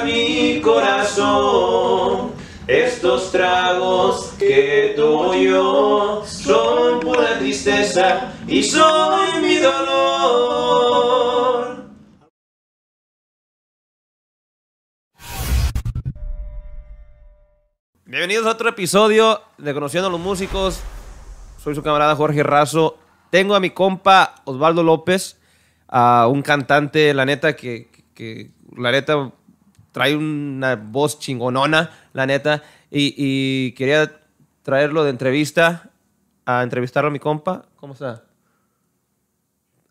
a mi corazón estos tragos que tomo yo son pura tristeza y son mi dolor. Bienvenidos a otro episodio de Conociendo a los Músicos. Soy su camarada Jorge Razo. Tengo a mi compa Osvaldo López, a un cantante, la neta, que, que, la neta, trae una voz chingonona, la neta, y, quería traerlo de entrevista a entrevistarlo a mi compa. ¿Cómo está?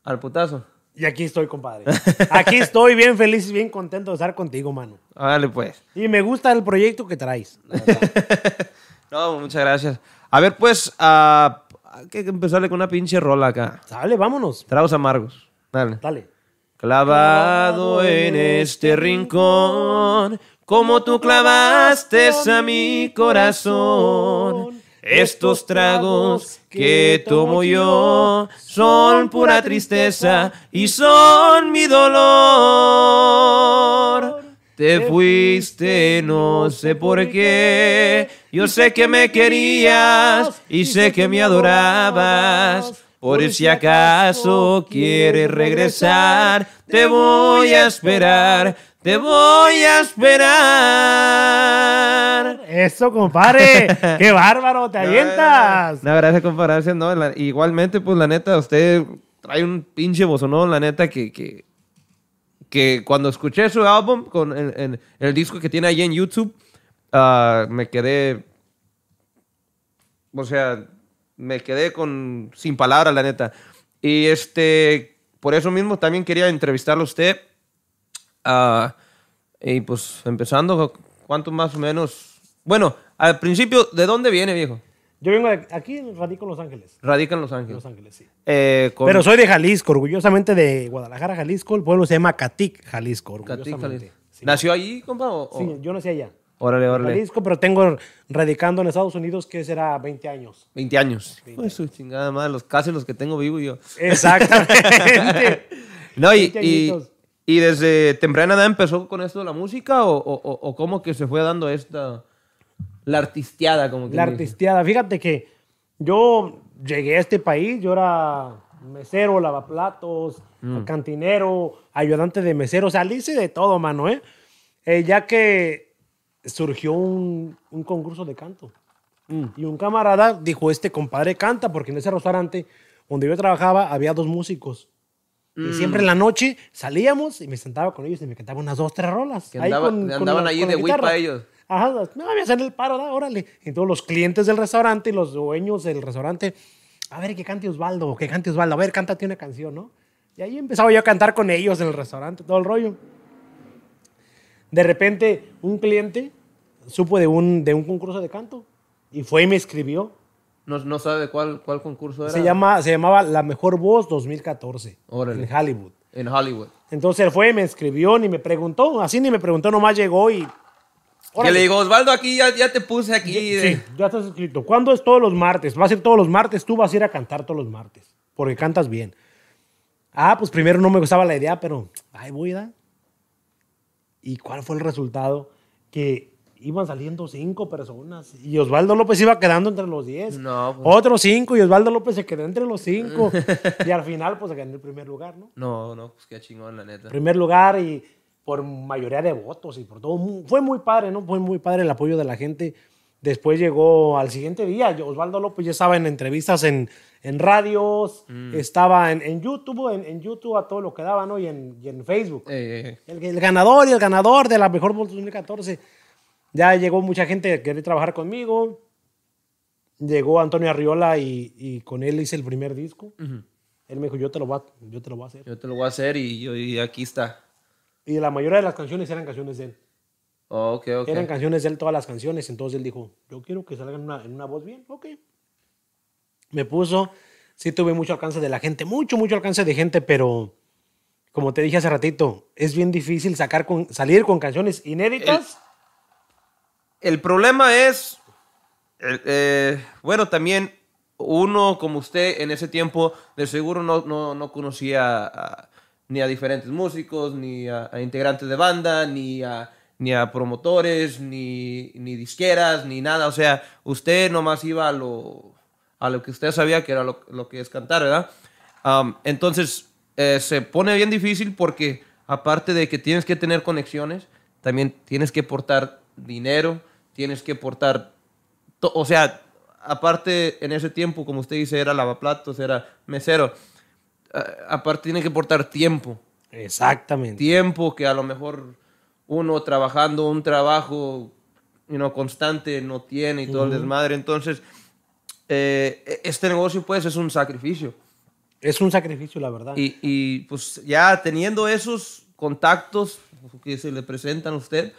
Al putazo. Y aquí estoy, compadre. Aquí estoy bien feliz y bien contento de estar contigo, mano. Dale, pues. Y me gusta el proyecto que traes. No, muchas gracias. A ver, pues, ah, hay que empezarle con una pinche rola acá. Dale, vámonos. Tragos amargos. Dale. Dale clavado en este rincón, como tú clavaste a mi corazón. Estos tragos que tomo yo son pura tristeza y son mi dolor. Te fuiste, no sé por qué. Yo sé que me querías y sé que me adorabas por si acaso quieres regresar, te voy a esperar, te voy a esperar. Eso, compadre. Qué bárbaro, te avientas. No, gracias, compadre. No, igualmente, pues la neta, usted trae un pinche bozonón, la neta, que, que, cuando escuché su álbum con el, disco que tiene ahí en YouTube, ah, me quedé. O sea, me quedé con sin palabras, la neta. Y este, por eso mismo también quería entrevistarlo a usted. Ah, y pues empezando, ¿cuánto más o menos? Bueno, al principio, ¿de dónde viene, viejo? Yo vengo aquí, radico en Los Ángeles. Radica en Los Ángeles. Los Ángeles, sí. Eh, Pero soy de Jalisco, orgullosamente de Guadalajara, Jalisco. El pueblo se llama Catic, Jalisco. Catic, Jalisco. ¿Nació allí, compa? O... Sí, yo nací allá. Órale, órale. Jalisco, pero tengo radicando en Estados Unidos que será 20 años. 20 años. pues su chingada madre, los, casi los que tengo vivo yo. Exactamente. no, y, y, desde temprana edad empezó con esto de la música o, o, o, cómo que se fue dando esta, la artisteada? Como que la artisteada. Fíjate que yo llegué a este país, yo era mesero, lavaplatos, mm. cantinero, ayudante de mesero, o sea, hice de todo, mano, ¿eh? eh ya que surgió un, concurso de canto. Mm. Y un camarada dijo, este compadre canta, porque en ese restaurante donde yo trabajaba había dos músicos. Y mm. siempre en la noche salíamos y me sentaba con ellos y me cantaba unas dos, tres rolas. Que ahí de whip ellos. Ajá, me voy a el paro, órale. Y todos los clientes del restaurante y los dueños del restaurante, a ver, qué cante Osvaldo, que cante Osvaldo, a ver, cántate una canción, ¿no? Y ahí empezaba yo a cantar con ellos en el restaurante, todo el rollo. De repente, un cliente supo de un, de un concurso de canto y fue y me escribió. No, no sabe cuál, cuál concurso era. Se, llama, se llamaba La Mejor Voz 2014 en Hollywood. En Hollywood. Entonces fue, y me escribió, ni me preguntó, así ni me preguntó, nomás llegó y... Que le digo, Osvaldo, aquí ya, te puse aquí. Sí, ya estás escrito. ¿Cuándo es todos los martes? Va a ser todos los martes, tú vas a ir a cantar todos los martes, porque cantas bien. Ah, pues primero no me gustaba la idea, pero ay voy, ¿verdad? ¿Y cuál fue el resultado? Que iban saliendo cinco personas y Osvaldo López iba quedando entre los diez. No, pues. Otros cinco y Osvaldo López se quedó entre los cinco. y al final, pues se ganó el primer lugar, ¿no? No, no, pues qué chingón, la neta. Primer lugar y por mayoría de votos y por todo. Fue muy padre, ¿no? Fue muy padre el apoyo de la gente. Después llegó al siguiente día, Osvaldo López ya estaba en entrevistas en en radios, mm. estaba en, en YouTube, en, en, YouTube a todo lo que daban ¿no? Y en, en Facebook. Eh, eh, eh. El, ganador y el ganador de la mejor Volta 2014. Ya llegó mucha gente que quería trabajar conmigo. Llegó Antonio Arriola y, y con él hice el primer disco. Él me dijo, yo te, lo voy a, yo te lo voy a hacer. Yo te lo voy a hacer y, y aquí está. Y la mayoría de las canciones eran canciones de él. Oh, okay, Eran canciones de él, todas las canciones. Entonces él dijo, yo quiero que salgan una, en una voz bien. Ok, me puso. Sí tuve mucho alcance de la gente, mucho, mucho alcance de gente, pero como te dije hace ratito, es bien difícil sacar con, salir con canciones inéditas. El, problema es, eh, bueno, también uno como usted en ese tiempo de seguro no, no, conocía ni a diferentes músicos, ni a, integrantes de banda, ni a ni a promotores, ni, ni, disqueras, ni nada. O sea, usted nomás iba a lo, a lo que usted sabía que era lo, que es cantar, ¿verdad? entonces, eh, se pone bien difícil porque aparte de que tienes que tener conexiones, también tienes que portar dinero, tienes que portar, o sea, aparte en ese tiempo, como usted dice, era lavaplatos, era mesero, eh, aparte tiene que portar tiempo. Exactamente. Tiempo que a lo mejor uno trabajando un trabajo ¿no? constante no tiene y todo el desmadre. Entonces, eh, e-, este negocio pues es un sacrificio. Es un sacrificio, la verdad. Y, pues ya teniendo esos contactos que se le presentan a usted,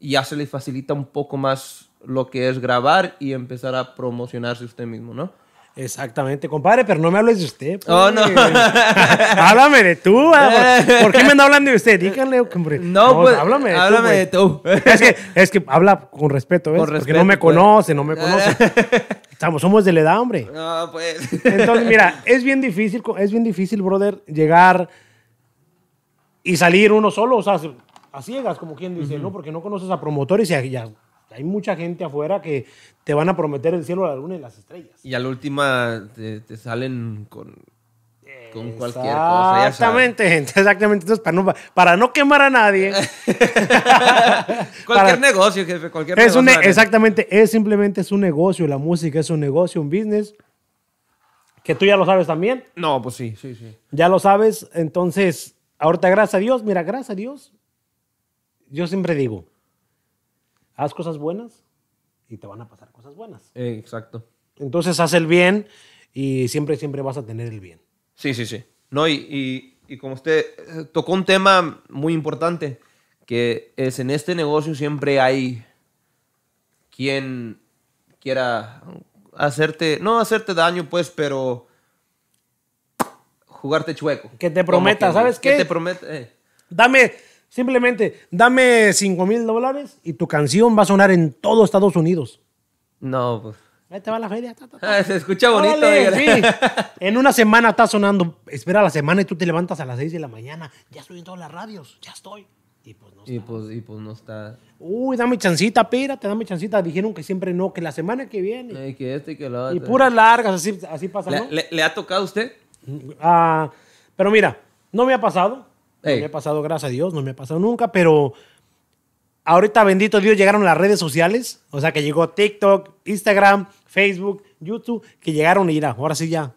ya se le facilita un poco más lo que es grabar y empezar a promocionarse usted mismo, ¿no? Exactamente, compadre, pero no me hables de usted. Pues. Oh, no. háblame de tú. Ah, ¿Por qué me anda hablando de usted? Díganle, hombre. No, pues, háblame de háblame tú. De tú. es, que, es que habla con respeto, ¿ves? Porque no me pues. conoce, no me conoce. Estamos, somos de la edad, hombre. No, pues. Entonces, mira, es bien difícil, es bien difícil, brother, llegar y salir uno solo, o sea, a ciegas, como quien dice, ¿no? Porque no conoces a promotores y a, y a hay mucha gente afuera que te van a prometer el cielo, la luna y las estrellas. Y a la última te, salen con, con cualquier cosa. Exactamente, gente, exactamente. para no, para no quemar a nadie. cualquier negocio, jefe, cualquier es Un, e, exactamente, es simplemente es un negocio. La música es un negocio, un business. Que tú ya lo sabes también. No, pues sí, sí, sí. Ya lo sabes. Entonces, ahorita, gracias a Dios, mira, gracias a Dios. Yo siempre digo, haz cosas buenas y te van a pasar cosas buenas. Eh, exacto. Entonces haz el bien y siempre, siempre vas a tener el bien. Sí, sí, sí. No, y, y, como usted eh, tocó un tema muy importante, que es en este negocio siempre hay quien quiera hacerte, no hacerte daño, pues, pero jugarte chueco. Que te prometa, ¿sabes qué? Que te prometa. Eh. Dame Simplemente dame 5 mil dólares y tu canción va a sonar en todo Estados Unidos. No, pues. Ahí te va la feria. Ah, se escucha bonito. sí. En una semana está sonando. Espera la semana y tú te levantas a las 6 de la mañana. Ya estoy en todas las radios. Ya estoy. Y pues no está. Pues, y pues, no está. Uy, dame chancita, pírate, dame chancita. Dijeron que siempre no, que la semana que viene. Y que este y que lo otro. Y puras largas, así, así pasa, ¿no? ¿Le, ha tocado a usted? Mm, ah, pero mira, no me ha pasado no me ha pasado, gracias a Dios, no me ha pasado nunca, pero ahorita, bendito Dios, llegaron las redes sociales. O sea, que llegó TikTok, Instagram, Facebook, YouTube, que llegaron y ir. Ahora sí ya.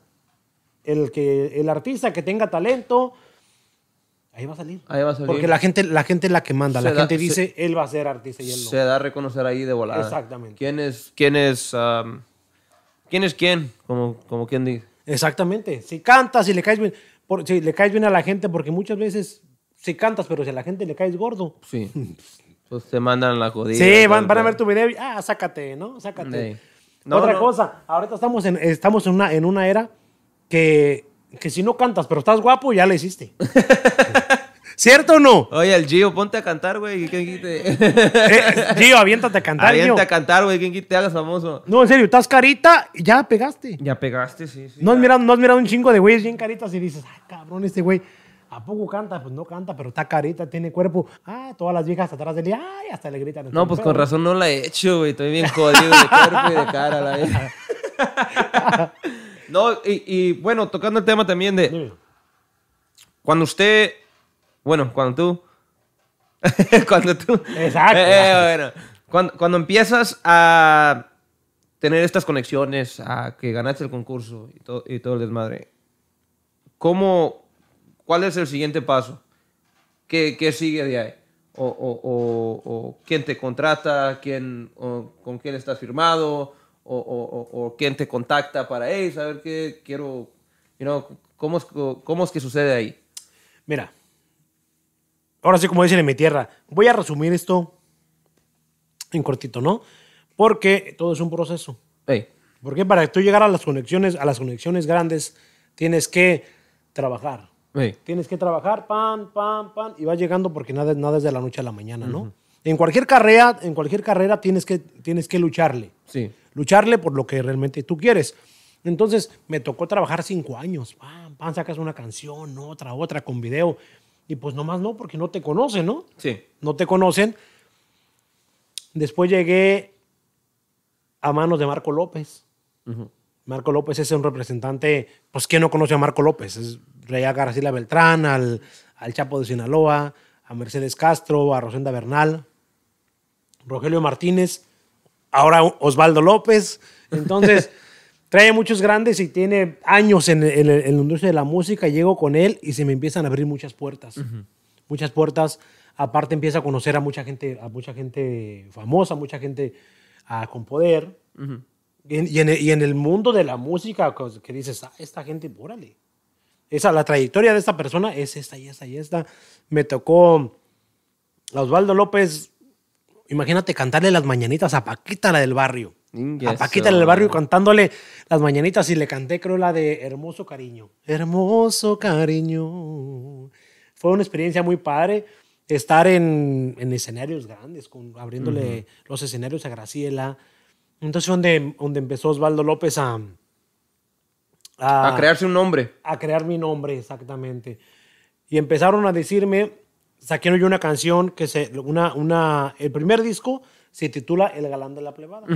El, que, el artista que tenga talento, ahí va a salir. Ahí va a salir. Porque la gente, la gente es la que manda. la gente dice, él va a ser artista y él no. Se da a reconocer ahí de volada. Exactamente. ¿Quién es quién? Es, ¿quién, Como, como quien dice. Exactamente. Si cantas, si le caes bien si le caes bien a la gente porque muchas veces si cantas, pero si a la gente le caes gordo. Sí. Pues te mandan la jodida. Sí, van, van a ver tu video y, ah, sácate, ¿no? Sácate. Otra cosa, ahorita estamos en, estamos en, una, en una era que, que si no cantas, pero estás guapo, ya le hiciste. ¿Cierto o no? Oye, el Gio, ponte a cantar, güey. Eh, Gio, aviéntate a cantar. Aviéntate a cantar, güey. ¿Quién te hagas famoso? No, en serio, estás carita, ya pegaste. Ya pegaste, sí. sí no, has mirado, no has mirado un chingo de güeyes bien caritas y dices, ay, cabrón, este güey. ¿A poco canta? Pues no canta, pero está carita, tiene cuerpo. Ah, todas las viejas atrás de él, ay, hasta le gritan. No, pues con razón no la he hecho, güey. Estoy bien jodido de cuerpo y de cara, la vieja. no, y, bueno, tocando el tema también de. Cuando usted bueno, cuando tú. cuando tú. Exacto. Eh, eh, bueno, cuando, empiezas a tener estas conexiones, a que ganaste el concurso y, todo el desmadre, ¿cómo, ¿cuál es el siguiente paso? ¿Qué, qué sigue de ahí? O, o, o, quién te contrata, quién, con quién estás firmado, o, quién te contacta para, hey, saber qué quiero, you ¿cómo, es, ¿cómo es que sucede ahí? Mira, Ahora sí, como dicen en mi tierra, voy a resumir esto en cortito, ¿no? Porque todo es un proceso. Porque para tú llegar a las conexiones, a las conexiones grandes, tienes que trabajar. Tienes que trabajar, pan, pan, pan, y va llegando porque nada, nada es de la noche a la mañana, ¿no? En cualquier carrera, en cualquier carrera tienes que, tienes que lucharle. Sí. Lucharle por lo que realmente tú quieres. Entonces, me tocó trabajar cinco años. Pam, pan, sacas una canción, otra, otra, con video. Y pues nomás no, porque no te conocen, ¿no? Sí. No te conocen. Después llegué a manos de Marco López. Marco López es un representante, pues ¿quién no conoce a Marco López? Es Rey García Beltrán, al, al Chapo de Sinaloa, a Mercedes Castro, a Rosenda Bernal, Rogelio Martínez, ahora Osvaldo López. Entonces... trae muchos grandes y tiene años en, el, mundo de la música. Llego con él y se me empiezan a abrir muchas puertas. Muchas puertas. Aparte empieza a conocer a mucha gente, a mucha gente famosa, mucha gente ah, con poder. y, en, el mundo de la música pues, que dices, ah, esta gente, órale. Esa, la trayectoria de esta persona es esta y esta y esta. Me tocó Osvaldo López. Imagínate cantarle las mañanitas a Paquita, la del barrio. Aquí A Paquita en el barrio cantándole las mañanitas y le canté, creo, la de Hermoso Cariño. Hermoso Cariño. Fue una experiencia muy padre estar en, escenarios grandes, con, abriéndole los escenarios a Graciela. Entonces, donde, donde empezó Osvaldo López a, a, crearse un nombre. A crear mi nombre, exactamente. Y empezaron a decirme, saqué yo una canción que se. Una, una, el primer disco se titula El Galán de la Plebada.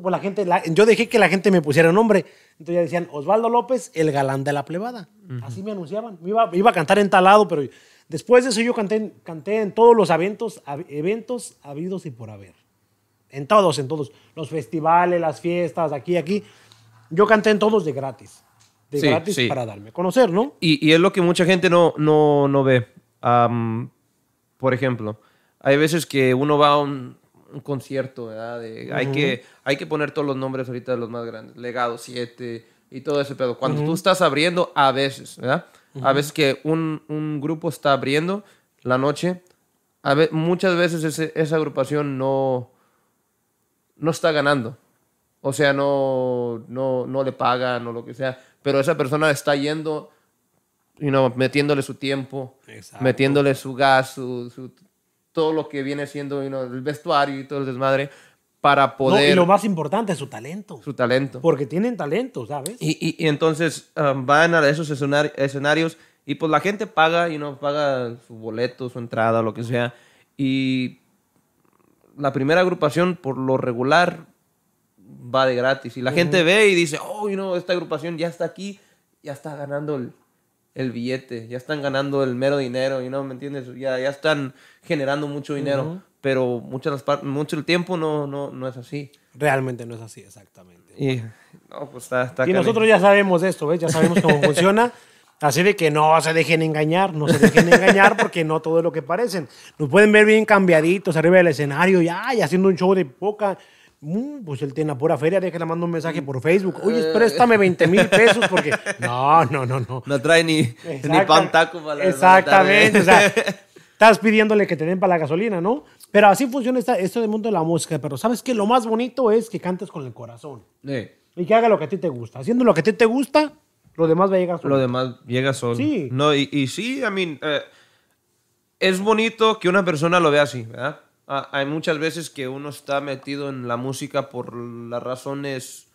Pues la gente, yo dejé que la gente me pusiera nombre. Entonces ya decían, Osvaldo López, el galán de la plebada. Así me anunciaban. Me iba, iba, a cantar en talado, pero después de eso yo canté, canté en todos los eventos, eventos habidos y por haber. En todos, en todos. Los festivales, las fiestas, aquí, aquí. Yo canté en todos de gratis. De gratis para darme a conocer, ¿no? Y, y, es lo que mucha gente no, no, no ve. por ejemplo, hay veces que uno va a un, un concierto, ¿verdad? hay, que, hay que poner todos los nombres ahorita de los más grandes, Legado 7 y todo ese pedo. Cuando tú estás abriendo, a veces, ¿verdad? A veces que un, grupo está abriendo la noche, muchas veces esa agrupación no, no está ganando. O sea, no, no, le pagan o lo que sea, pero esa persona está yendo y no metiéndole su tiempo, metiéndole su gas, su todo lo que viene siendo el vestuario y todo el desmadre para poder... y lo más importante es su talento. Su talento. Porque tienen talento, ¿sabes? Y, entonces um, van a esos escenarios y pues la gente paga y no paga su boleto, su entrada, lo que sea. Y la primera agrupación por lo regular va de gratis. Y la gente ve y dice, oh, esta agrupación ya está aquí, ya está ganando el el billete, ya están ganando el mero dinero, y no, ¿me entiendes? Ya, ya están generando mucho dinero, pero muchas mucho el tiempo no, no, no es así. Realmente no es así, exactamente. Y, no, pues está, está y nosotros ya sabemos esto, Ya sabemos cómo funciona. Así de que no se dejen engañar, no se dejen engañar porque no todo es lo que parecen. Nos pueden ver bien cambiaditos arriba del escenario ya, y haciendo un show de poca, Mm, pues él tiene la pura feria, que le mando un mensaje por Facebook. Oye, eh. préstame 20 mil pesos porque. No, no, no, no. No trae ni, pan taco para la Exactamente. o estás pidiéndole que te den para la gasolina, ¿no? Pero así funciona esto del mundo de la música. Pero sabes que lo más bonito es que cantes con el corazón. Sí. Y que haga lo que a ti te gusta. Haciendo lo que a ti te gusta, lo demás va a llegar solo. Lo demás llega solo. Sí. No, y, sí, I mean, eh, es bonito que una persona lo vea así, ¿verdad? Ah, hay muchas veces que uno está metido en la música por las razones,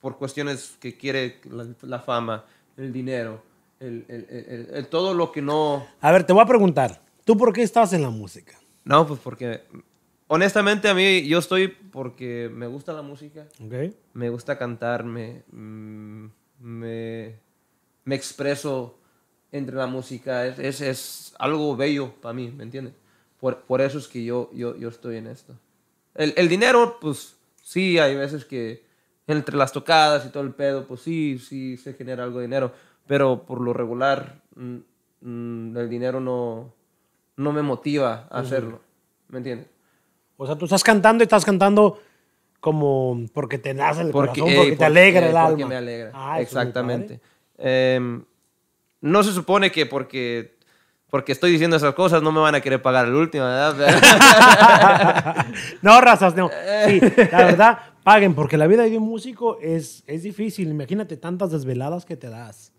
por cuestiones que quiere la, fama, el dinero, el, el, el, todo lo que no... A ver, te voy a preguntar, ¿tú por qué estás en la música? No, pues porque honestamente a mí yo estoy porque me gusta la música, me gusta cantar, me, mm, me, me expreso entre la música, es, es, algo bello para mí, ¿me entiendes? Por, eso es que yo, yo, estoy en esto. El, dinero, pues sí, hay veces que entre las tocadas y todo el pedo, pues sí, sí se genera algo de dinero, pero por lo regular mm, mm, el dinero no, no me motiva a hacerlo, ¿me entiendes? O sea, tú estás cantando y estás cantando como porque te nace el corazón, porque eh, te alegra eh, el ah, exactamente. Eh, no se supone que porque, porque estoy diciendo esas cosas no me van a querer pagar el último, ¿verdad? no, razas, no. Sí, la verdad, paguen, porque la vida de un músico es, es difícil. Imagínate tantas desveladas que te das.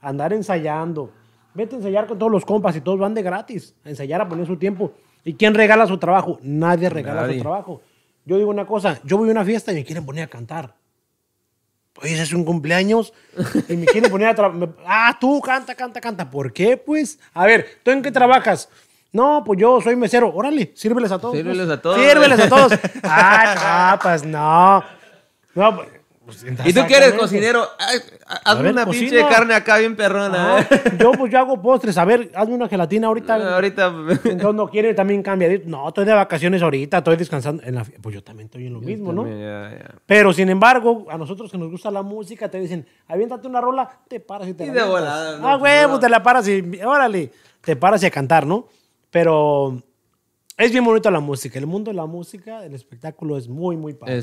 Andar ensayando. Vete a ensayar con todos los compas y todos van de gratis a ensayar, a poner su tiempo. ¿Y quién regala su trabajo? Nadie regala su trabajo. Yo digo una cosa, yo voy a una fiesta y me quieren poner a cantar. Oye, ese es un cumpleaños y me quiere poner a trabajar. Ah, tú canta, canta, canta. ¿Por qué, pues? A ver, ¿tú en qué trabajas? No, pues yo soy mesero. Órale, sírveles a todos. Sírveles a pues, todos. Sírveles a todos. ah, pues no. No, pues, y tú quieres cocinero, hazme una pinche de carne acá bien perrona. ¿eh? Yo pues yo hago postres, a ver, hazme una gelatina ahorita. Ah, ahorita. Entonces no quiere también cambia. No, estoy de vacaciones ahorita, estoy descansando. Pues yo también estoy en lo mismo, ¿no? Pero sin embargo, a nosotros que nos gusta la música, te dicen, aviéntate una rola, te paras y te y de volada, ah, no, Ah, huevo, pues pues, te la paras y órale, te paras y a cantar, ¿no? Pero es bien bonito la música. El mundo de la música, el espectáculo es muy, muy padre.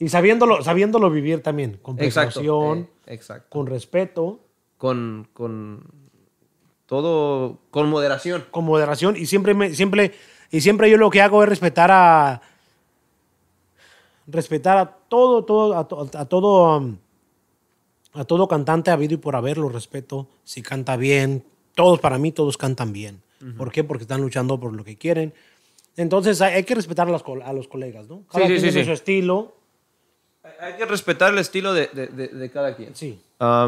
Y sabiéndolo, sabiéndolo vivir también, con precaución, eh, con respeto. Con, con todo, con moderación. Con moderación. Y siempre, me, siempre, y siempre yo lo que hago es respetar a... Respetar a todo, todo, a, todo... Um, a todo cantante habido y por haberlo respeto. Si canta bien, todos para mí, todos cantan bien. ¿Por qué? Porque están luchando por lo que quieren. Entonces hay, que respetar a los, colegas, ¿no? Cada sí, su estilo hay que respetar el estilo de, cada quien. Sí. a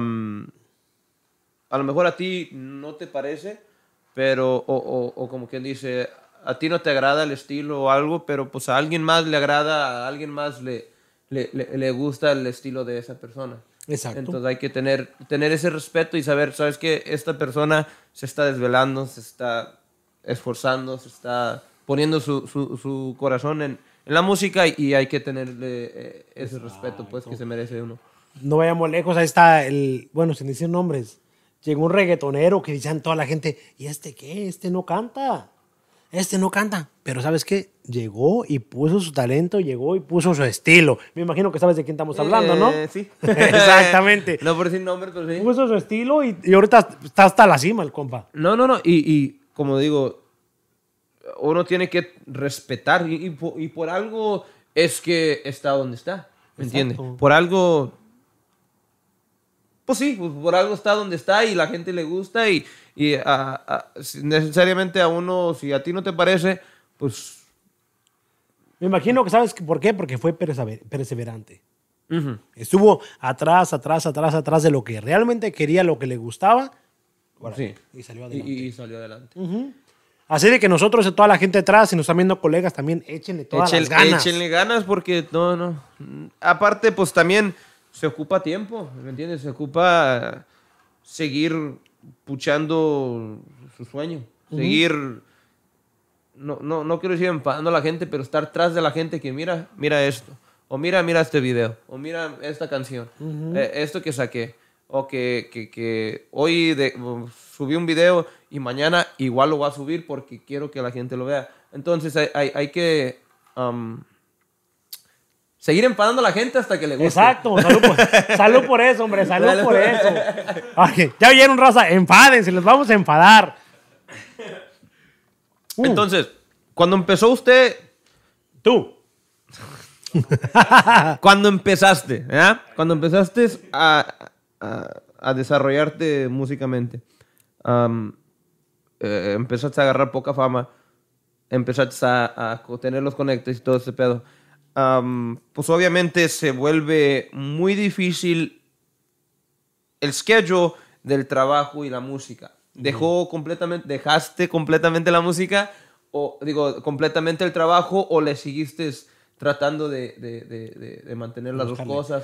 lo mejor a ti no te parece, pero, o, como quien dice, a ti no te agrada el estilo o algo, pero pues a alguien más le agrada, a alguien más le, le, gusta el estilo de esa persona. Exacto. Entonces hay que tener, tener ese respeto y saber, ¿sabes que Esta persona se está desvelando, se está esforzando, se está poniendo su corazón en, en la música y, hay que tenerle eh, ese respeto pues que se merece uno. No vayamos lejos, ahí está el, bueno, sin decir nombres, llegó un reggaetonero que decían toda la gente, ¿y este qué? Este no canta, este no canta, pero ¿sabes qué? Llegó y puso su talento, llegó y puso su estilo. Me imagino que sabes de quién estamos hablando, ¿no? Eh, sí. Exactamente. no por sin nombres, pero sí. Puso su estilo y, y, ahorita está hasta la cima el compa. No, no, no, y, y como digo, uno tiene que respetar y, por, algo es que está donde está. ¿Me entiendes? Por algo... Pues sí, pues, por algo está donde está y la gente le gusta y, necesariamente a uno, si a ti no te parece, pues... Me imagino que sabes por qué, porque fue perseverante. Estuvo atrás, atrás, atrás, atrás de lo que realmente quería, lo que le gustaba. Y salió adelante. Y, salió adelante. Así de que nosotros, toda la gente atrás, si nos están viendo colegas también, échenle todas las ganas. Échenle ganas porque no, no. Aparte, pues también se ocupa tiempo, ¿me entiendes? Se ocupa eh, seguir puchando su sueño, seguir, no, no, no quiero decir enfadando a la gente, pero estar tras de la gente que mira, mira esto, o mira, mira este video, o mira esta canción, eh, esto que saqué, o que, que, hoy subí un video y mañana igual lo voy a subir porque quiero que la gente lo vea. Entonces hay, que um, seguir enfadando a la gente hasta que le guste. Exacto, salud por, eso, hombre, salud, por eso. ya oyeron, raza, enfádense, los vamos a enfadar. Uh. Entonces, cuando empezó usted... Tú. cuando empezaste, ¿eh? Cuando empezaste a, desarrollarte musicalmente. Um, eh, empezaste a agarrar poca fama, empezaste a, tener los conectes y todo ese pedo, pues obviamente se vuelve muy difícil el schedule del trabajo y la música. Dejó completamente, dejaste completamente la música o digo, completamente el trabajo o le seguiste tratando de, de, de, mantener las dos cosas?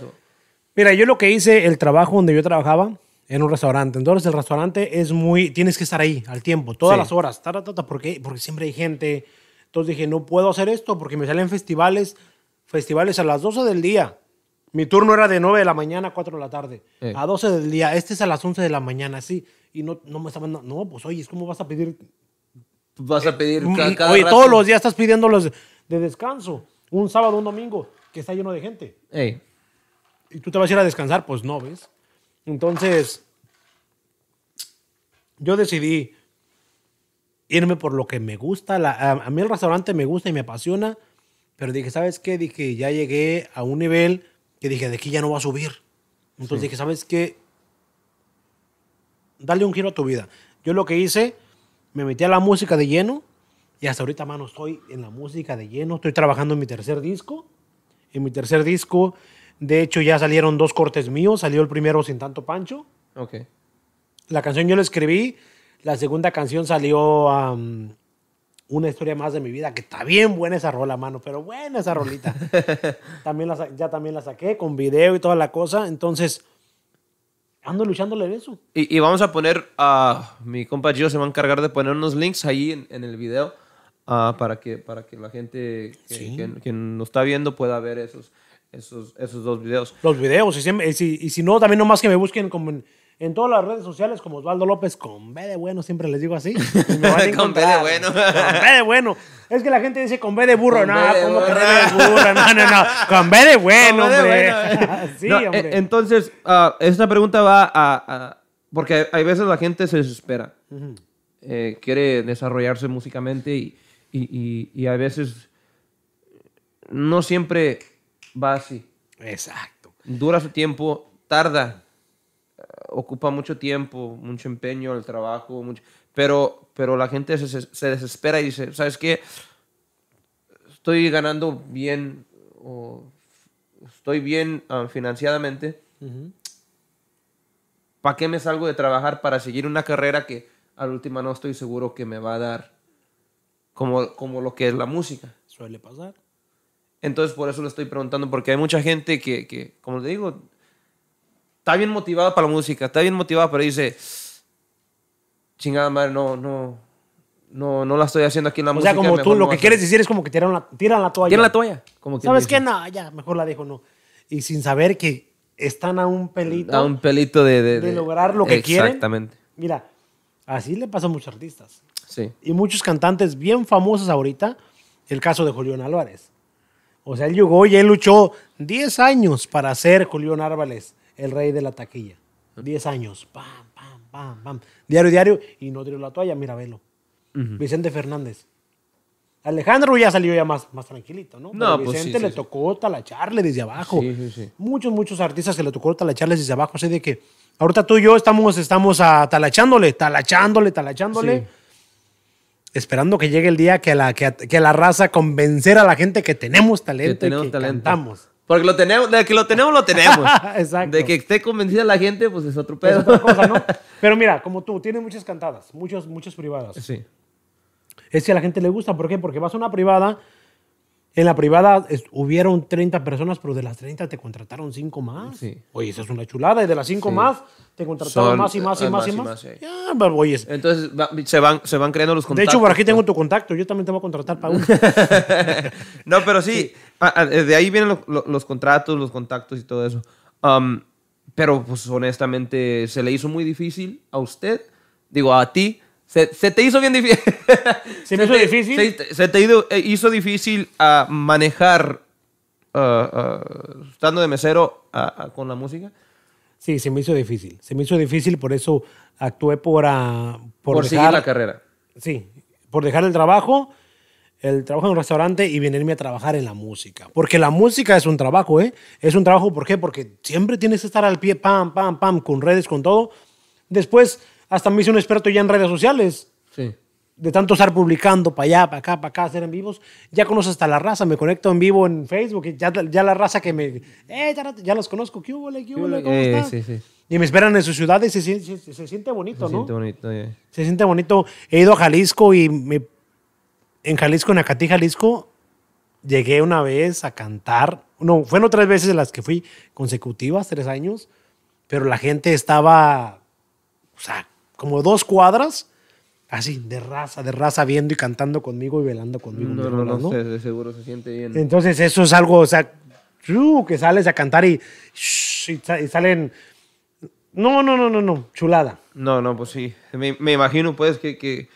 Mira, yo lo que hice, el trabajo donde yo trabajaba, en un restaurante. Entonces el restaurante es muy, tienes que estar ahí al tiempo, todas las horas. trata porque, porque siempre hay gente. Entonces dije, no puedo hacer esto porque me salen festivales, festivales a las 12 del día. Mi turno era de 9 de la mañana a 4 de la tarde. A 12 del día. Este es a las 11 de la mañana, sí. Y no, no me estaban... No, pues oye, ¿cómo vas a pedir? Vas a pedir Oye, todos los días estás pidiéndolos de descanso. Un sábado, un domingo, que está lleno de gente. Y tú te vas a ir a descansar, pues no, ¿ves? Entonces, yo decidí irme por lo que me gusta. a, mí el restaurante me gusta y me apasiona, pero dije, ¿sabes qué? Dije, ya llegué a un nivel que dije, de aquí ya no va a subir. Entonces dije, ¿sabes qué? Dale un giro a tu vida. Yo lo que hice, me metí a la música de lleno y hasta ahorita, mano, estoy en la música de lleno. Estoy trabajando en mi tercer disco. En mi tercer disco de hecho, ya salieron dos cortes míos. Salió el primero sin tanto Pancho. Ok. La canción yo la escribí. La segunda canción salió a Una historia más de mi vida, que está bien buena esa rola, mano, pero buena esa rolita. también ya también la saqué con video y toda la cosa. Entonces, ando luchándole de eso. Y, vamos a poner, a mi compa Gio se va a encargar de poner unos links ahí en, el video ah, para, que, para que la gente que, que nos está viendo pueda ver esos esos, dos videos. Los videos, y si, y si, no, también nomás que me busquen como en, todas las redes sociales como Osvaldo López, con B de bueno, siempre les digo así. con B de bueno. B de bueno. Es que la gente dice con B de burro, no, B de burro, no, no, con B de bueno, hombre. sí, e hombre. entonces, ah, esta pregunta va a, Porque hay veces la gente se desespera, eh, quiere desarrollarse músicamente y, y, y a veces no siempre va así. Exacto. Dura su tiempo, tarda, eh, ocupa mucho tiempo, mucho empeño, el trabajo, mucho, pero, pero la gente se, desespera y dice, ¿sabes qué? Estoy ganando bien estoy bien ah, financiadamente. ¿Para qué me salgo de trabajar para seguir una carrera que a la última no estoy seguro que me va a dar como, como lo que es la música? Suele pasar. Entonces, por eso lo estoy preguntando, porque hay mucha gente que, que, como te digo, está bien motivada para la música, está bien motivada, pero dice, chingada madre, no, no, no, no la estoy haciendo aquí en la música. O sea, como tú, lo que quieres decir es como que tiran la, tiran la toalla. Tiran la toalla. Como ¿Sabes qué? No, ya, mejor la dejo, no. Y sin saber que están a un pelito. A un pelito de... De, lograr lo que quieren. Exactamente. Mira, así le pasa a muchos artistas. Sí. Y muchos cantantes bien famosos ahorita. El caso de Julián Álvarez. O sea, él llegó y él luchó 10 años para ser Julián Árvales, el rey de la taquilla. 10 años. Pam, pam, pam, pam. Diario, diario. Y no tiró la toalla, mira, velo. Vicente Fernández. Alejandro ya salió ya más, más tranquilito, ¿no? no pues Vicente le tocó talacharle desde abajo. Muchos, muchos artistas se le tocó talacharle desde abajo. Así de que ahorita tú y yo estamos, estamos ah, talachándole, talachándole, talachándole esperando que llegue el día que la, que, la raza convencer a la gente que tenemos talento que cantamos. Porque lo tenemos, de que lo tenemos, lo tenemos. Exacto. De que esté convencida la gente, pues es otro pedo. Pero mira, como tú, tienes muchas cantadas, muchas, muchas privadas. Sí. Es que a la gente le gusta, ¿por qué? Porque vas a una privada, en la privada hubieron 30 personas, pero de las 30 te contrataron 5 más. Oye, esa es una chulada. Y de las 5 más, te contrataron más y más y más, y más. ya, Entonces se, van, se van creando los contactos. De hecho, por aquí tengo tu contacto. Yo también te voy a contratar para uno. no, pero sí, de ahí vienen los, contratos, los contactos y todo eso. Um, pero pues honestamente se le hizo muy difícil a usted, digo a ti, se, te hizo bien difícil. ¿Se me hizo difícil? Se, te hizo, eh, difícil ah, manejar ah, ah, estando de mesero con la música. Sí, se me hizo difícil. Se me hizo difícil, por eso actué por. por, dejar, seguir la carrera. Sí, por dejar el trabajo el trabajo en un restaurante y venirme a trabajar en la música. Porque la música es un trabajo, ¿eh? Es un trabajo, ¿por qué? Porque siempre tienes que estar al pie, pam, pam, pam, con redes, con todo. Después hasta me hice un experto ya en redes sociales. Sí. De tanto estar publicando para allá, para acá, para acá, hacer en vivos, ya conozco hasta la raza. Me conecto en vivo en Facebook ya, la raza que me. Eh, ya, los conozco. ¿Qué hubo, ¿Qué ¿Cómo eh, Sí, sí. Y me esperan en sus ciudades. Se, se, siente bonito, se ¿no? Se siente bonito, eh. Se siente bonito. He ido a Jalisco y me, en Jalisco, en Acatí, Jalisco, llegué una vez a cantar. No, fueron otras veces las que fui consecutivas, tres años, pero la gente estaba, o sea, como dos cuadras, así, de raza, de raza, viendo y cantando conmigo y velando conmigo. No, no, no, seguro se siente bien. Entonces, eso es algo, o sea, que sales a cantar y, y salen. No, no, no, no, no, chulada. No, no, pues sí. Me, me imagino, pues, que. que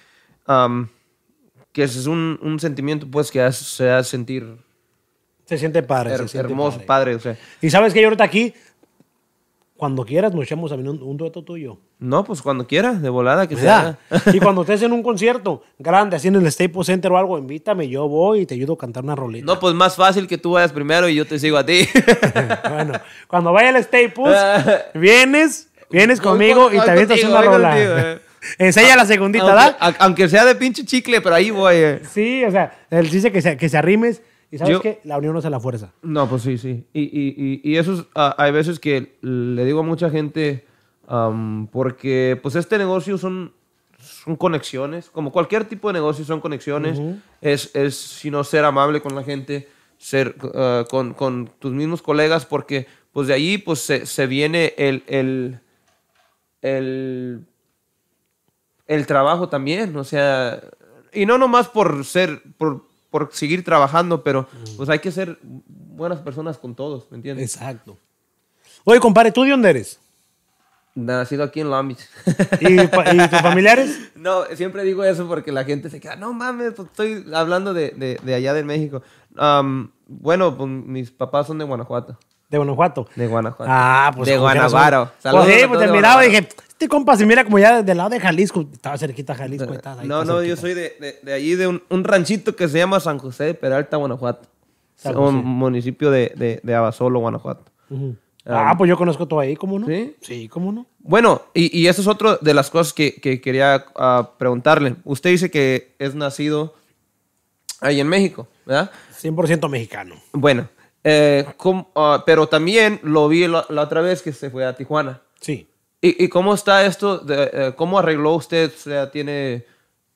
que ese es un, un, sentimiento, pues, que se hace sentir. Se siente padre. se siente hermoso, padre. o sea. Y sabes que yo ahorita aquí cuando quieras, nos echamos a un, un dueto tuyo. No, pues cuando quieras, de volada que sea. Y cuando estés en un concierto grande, así en el Staples Center o algo, invítame, yo voy y te ayudo a cantar una rolita. No, pues más fácil que tú vayas primero y yo te sigo a ti. bueno, cuando vaya el Staples, vienes, vienes conmigo y te avientas una rola. Eh. Enseña la segundita, aunque, Aunque sea de pinche chicle, pero ahí voy. Eh. Sí, o sea, él dice que que se arrimes y sabes que la unión da la fuerza. No, pues sí, sí. Y, eso ah, hay veces que le digo a mucha gente, porque pues este negocio son, son conexiones, como cualquier tipo de negocio son conexiones, es, es sino ser amable con la gente, ser ah, con, tus mismos colegas, porque pues de ahí pues se, viene el, el, el trabajo también, o sea, y no nomás por ser, por por seguir trabajando, pero pues hay que ser buenas personas con todos, ¿me entiendes? Exacto. Oye, compadre, ¿tú de dónde eres? Nacido aquí en Long ¿Y, tus familiares? No, siempre digo eso porque la gente se queda, no mames, pues, estoy hablando de, allá de México. Um, bueno, pues, mis papás son de Guanajuato. ¿De Guanajuato? De Guanajuato. Ah, pues. De Guanajuato. Pues, Saludos pues sí, pues te y dije, compa mira como ya del lado de Jalisco. Estaba cerquita Jalisco. no, no, yo soy de, de, de allí, de un, ranchito que se llama San José de Peralta, Guanajuato. Un municipio de, Abasolo, Guanajuato. Ah. ah, pues yo conozco todo ahí, ¿cómo no? Sí, sí ¿cómo no? Bueno, y, eso es otra de las cosas que, quería ah, preguntarle. Usted dice que es nacido ahí en México, ¿verdad? 100% mexicano. Bueno, eh, ah, pero también lo vi la, la, otra vez que se fue a Tijuana. Sí. ¿Y, y cómo está esto? Eh, ¿Cómo arregló usted? sea, ¿Tiene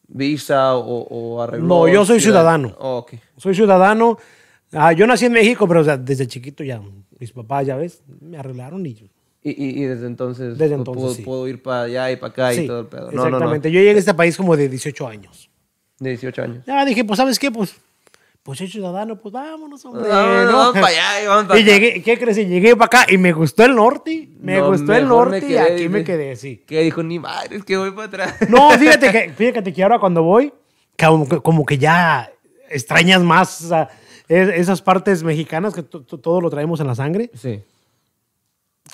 visa o, arregló? No, yo soy ciudadano. Oh, soy ciudadano. Ah, yo nací en México, pero o sea, desde chiquito ya mis papás, ya ves, me arreglaron y yo. Y, y, desde entonces, desde entonces puedo, ir para allá y para acá y todo el pedo. exactamente. Yo llegué a este país como de 18 años. De 18 años. Ya dije, pues, ¿sabes qué? Pues pues soy ciudadano, pues vámonos, hombre. no. Vamos para allá y vamos para y llegué, ¿qué crees? llegué para acá y me gustó el norte. Me gustó el norte y aquí me, quedé, sí. ¿Qué dijo, ni madre, es que voy para atrás. No, fíjate que, fíjate que ahora cuando voy, como, como que ya extrañas más esas partes mexicanas que todo lo traemos en la sangre. Sí.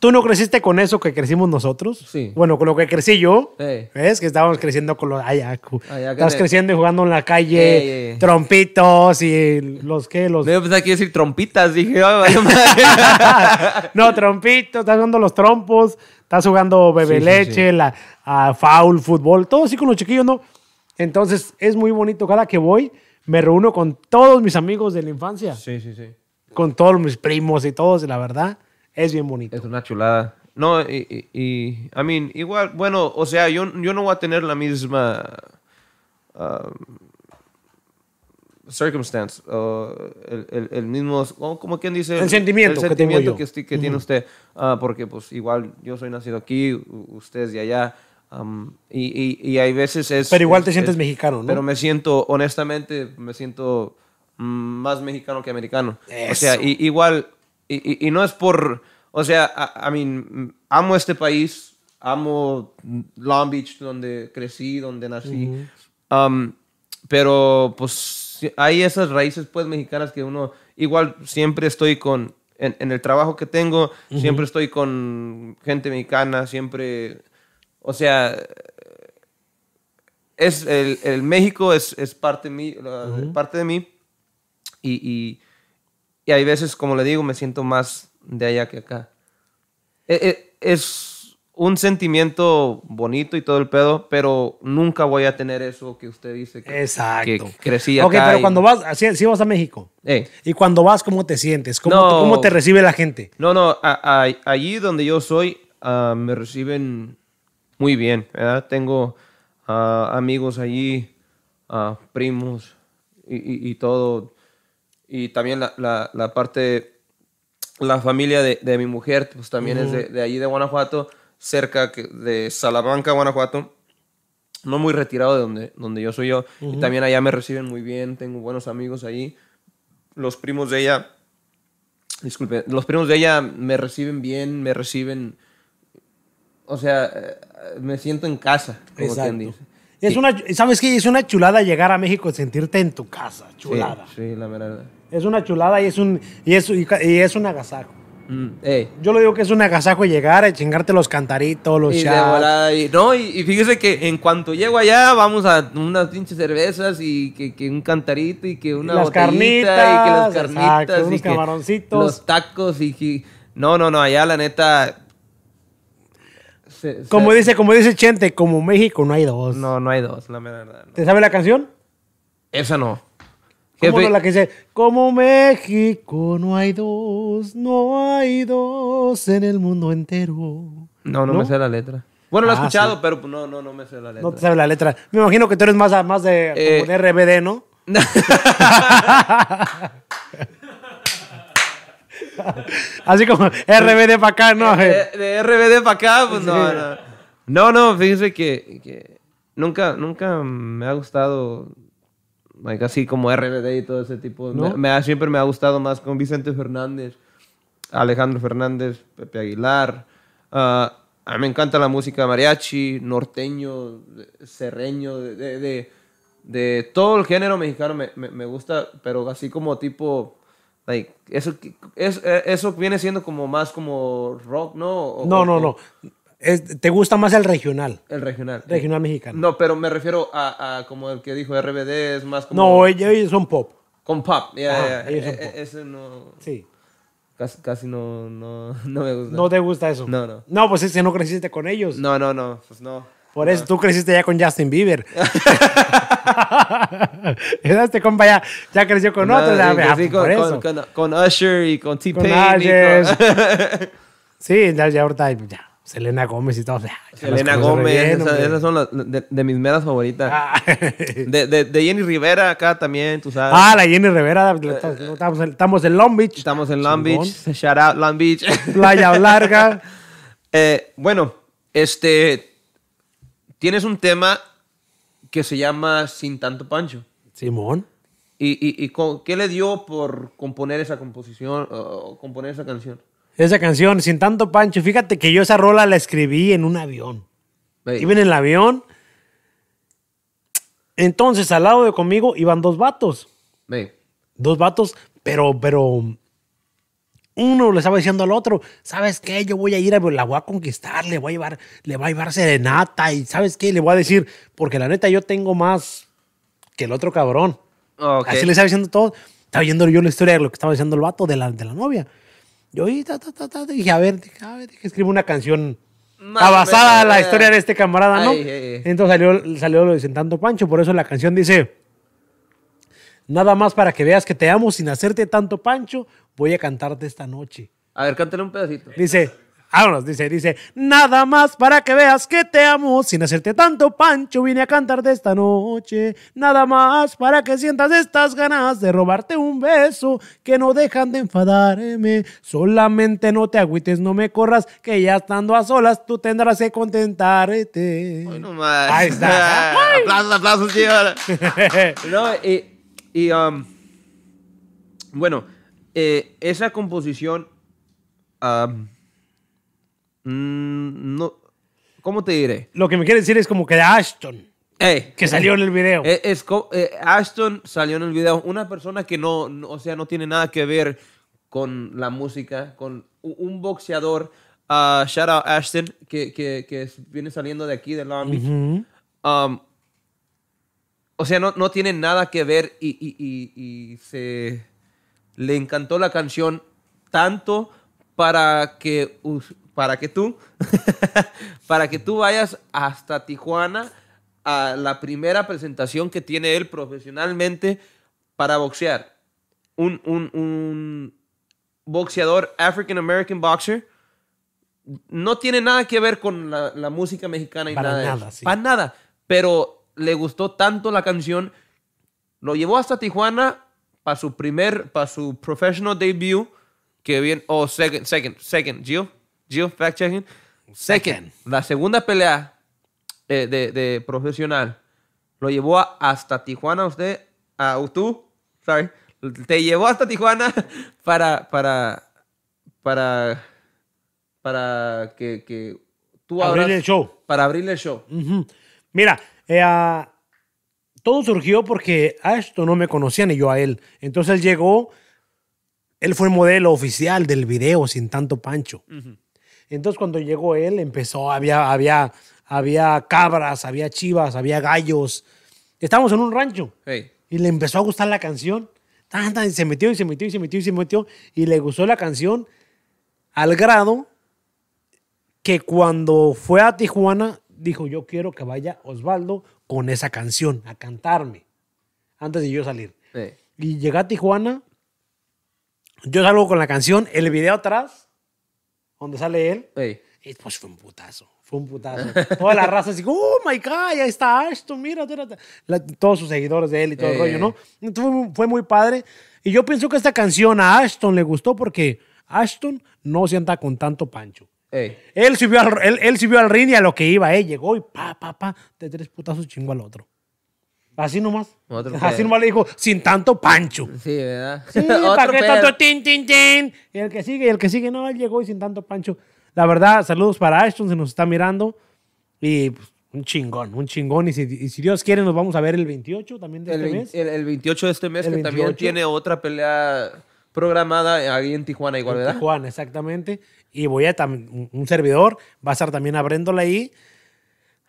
Tú no creciste con eso que crecimos nosotros. Sí. Bueno, con lo que crecí yo. Sí. ¿Ves? Que estábamos creciendo con los. Ay, Estás creciendo y jugando en la calle. trompitos y los que. Los... Yo pues aquí que decir trompitas. Dije, no, trompitos. Estás jugando los trompos. Estás jugando bebe leche, la foul, fútbol. Todo así con los chiquillos, ¿no? Entonces es muy bonito. Cada que voy, me reúno con todos mis amigos de la infancia. Sí, sí, sí. Con todos mis primos y todos, la verdad. Es bien bonito. Es una chulada. No, y, y, I mean, igual, bueno, o sea, yo, yo no voy a tener la misma uh, circumstance, el, el, mismo, ¿cómo como quien dice, el, sentimiento, que, sentimiento que, que, tiene usted, ah, porque pues igual yo soy nacido aquí, es de allá. Um, y, y, hay veces es... Pero igual te sientes mexicano, ¿no? Pero me siento, honestamente, me siento mm, más mexicano que americano. O sea, igual y, y, no es por, o sea, I, mí amo este país, amo Long Beach, donde crecí, donde nací. Um, pero pues hay esas raíces pues mexicanas que uno, igual siempre estoy con, en, el trabajo que tengo, siempre estoy con gente mexicana, siempre, o sea, es el, el México es, es parte, de mí, parte de mí y y hay veces, como le digo, me siento más de allá que acá. E, e, es un sentimiento bonito y todo el pedo, pero nunca voy a tener eso que usted dice. Que, Exacto. Que crecí acá. pero cuando vas, si vas a México. Eh. Y cuando vas, ¿cómo te sientes? ¿Cómo, ¿Cómo, te recibe la gente? No, no, allí donde yo soy ah, me reciben muy bien. Tengo ah, amigos allí, ah, primos y todo y también la, la, parte, la familia de, de mi mujer, pues también es de, de, allí de Guanajuato, cerca de Salamanca, Guanajuato. No muy retirado de donde, donde yo soy yo. Y también allá me reciben muy bien, tengo buenos amigos ahí. Los primos de ella, disculpe, los primos de ella me reciben bien, me reciben, o sea, eh, me siento en casa, como Exacto. quien dice. Es una, ¿sabes qué? Es una chulada llegar a México y sentirte en tu casa, chulada. sí la verdad. Es una chulada y es un, y es, es un agasajo. Mm, Yo lo digo que es un agasajo llegar a eh, chingarte los cantaritos, los y y, no, y, fíjese que en cuanto llego allá, vamos a unas pinches cervezas y que, un cantarito y que una y las carnitas, y que las carnitas los tacos y que... No, no, no, allá la neta... como dice, como dice Chente, como México no hay dos. No, no hay dos, la verdad. ¿Te sabe la canción? Esa no. ¿Cómo la que dice, como México no hay dos, no hay dos en el mundo entero. No, no, me sé la letra. Bueno, lo he ah, escuchado, pero pues, no, no, no me sé la letra. No te sabe la letra. Me imagino que tú eres más, más de, eh, RBD, ¿no? Así como RBD para acá, ¿no? Eh, eh, de, RBD para acá, pues no, no. No, no, fíjense que, que nunca, nunca me ha gustado like, así como RBD y todo ese tipo. Me, siempre me ha gustado más con Vicente Fernández, Alejandro Fernández, Pepe Aguilar. Ah, a mí me encanta la música mariachi, norteño, serreño, de, todo el género mexicano me, gusta, pero así como tipo... Like, eso, es, eh, eso viene siendo como más como rock, ¿no? no, no, no. ¿Te gusta más el regional? El regional. Regional mexicano. No, pero me refiero a, como el que dijo RBD, es más como... No, ellos son pop. Con pop, ya, ah, ya, e, ese no... Sí. Casi, casi no, no, no, me gusta. ¿No te gusta eso? No, no. No, pues es que no creciste con ellos. No, no, no, pues no. Por eso tú creciste ya con Justin Bieber. este compa ya, ya creció con otros. Ah, otro. con, Usher y con T-Pain. Con... sí, ya, ya ahorita ya Selena Gómez y todo. Ah, Selena Gómez, esas son de, mis meras favoritas. Ah. De, Jenny Rivera acá también, tú sabes. Ah, la Jenny Rivera, eh, eh. estamos, estamos en Long Beach. Estamos en Long Beach, shout out Long Beach. Playa larga. Eh, bueno, este, tienes un tema que se llama Sin Tanto Pancho. Simón. ¿Y, qué le dio por componer esa composición o componer esa canción? Esa canción, sin tanto pancho. Fíjate que yo esa rola la escribí en un avión. Hey. en el avión. Entonces, al lado de conmigo iban dos vatos. Dos vatos, pero, pero. Uno le estaba diciendo al otro, ¿sabes qué? Yo voy a ir a, la voy a conquistar, le voy a llevar, le voy a llevar serenata y ¿sabes qué? Le voy a decir, porque la neta yo tengo más que el otro cabrón. Así le estaba diciendo todo. Estaba viendo yo la historia de lo que estaba diciendo el vato de la, de la novia. Yo y dije, a ver, dije, escribo una canción basada en la historia de este camarada, ¿no? Entonces salió, salió lo de Pancho, por eso la canción dice, nada más para que veas que te amo sin hacerte tanto Pancho, voy a cantarte esta noche. A ver, cántale un pedacito. Dice, Vámonos, dice, dice, nada más para que veas que te amo, sin hacerte tanto pancho vine a cantarte esta noche, nada más para que sientas estas ganas de robarte un beso, que no dejan de enfadarme, solamente no te agüites, no me corras, que ya estando a solas tú tendrás que contentarte. Bueno, Ahí está. aplausos, aplausos, no, y, y um, bueno, eh, esa composición... Um, Mm, no, ¿Cómo te diré? Lo que me quiere decir es como que de Ashton. Eh, que salió en el video. Eh, es, eh, Ashton salió en el video. Una persona que no, o sea, no tiene nada que ver con la música, con un boxeador, ah, shout out Ashton, que, viene saliendo de aquí, de la um, o sea, no, no, tiene nada que ver y, y se le encantó la canción tanto para que para que tú, para que tú vayas hasta Tijuana a la primera presentación que tiene él profesionalmente para boxear. Un, boxeador, African American boxer, no tiene nada que ver con la, música mexicana y para nada. Para nada. Pero le gustó tanto la canción, lo llevó hasta Tijuana para su primer, para su professional debut, que bien, oh, second, second, second, Gio. Jill fact checking. Second, la segunda pelea eh, de, profesional lo llevó hasta Tijuana usted, a tú, sorry, te llevó hasta Tijuana para, para, para, para que, que tú abrir el show. Para abrirle el show. Mira, eh, ah, todo surgió porque a esto no me conocían y yo a él. Entonces él llegó, él fue el modelo oficial del video sin tanto pancho. -huh. Entonces cuando llegó él, empezó, había, había, había cabras, había chivas, había gallos. Estábamos en un rancho y le empezó a gustar la canción. Tan, se metió y se metió y se metió y se metió y le gustó la canción al grado que cuando fue a Tijuana dijo, yo quiero que vaya Osvaldo con esa canción a cantarme antes de yo salir. Y llega a Tijuana, yo salgo con la canción, el video atrás, donde sale él. Y pues fue un putazo, fue un putazo. Toda la raza así, oh my God, ahí está Ashton, mira, todos sus seguidores de él y todo el rollo, ¿no? Entonces fue, muy padre. Y yo pienso que esta canción a Ashton le gustó porque Ashton no se anda con tanto pancho. Él, subió al, él, al ring y a lo que iba, él eh, llegó y pa, pa, pa, de tres putazos chingo al otro. Así nomás. Así nomás le dijo, sin tanto pancho. Sí, ¿verdad? Sí, ¿para qué tanto tin, tin, tin? Y el que sigue, y el que sigue, no, él llegó y sin tanto pancho. La verdad, saludos para Ashton, se nos está mirando. Y pues, un chingón, un chingón. Y si, Dios quiere, nos vamos a ver el 28 también de el este mes. El, 28 de este mes, que también tiene otra pelea programada ahí en Tijuana, igual, en ¿verdad? Tijuana, exactamente. Y voy a un, un servidor, va a estar también abriéndola ahí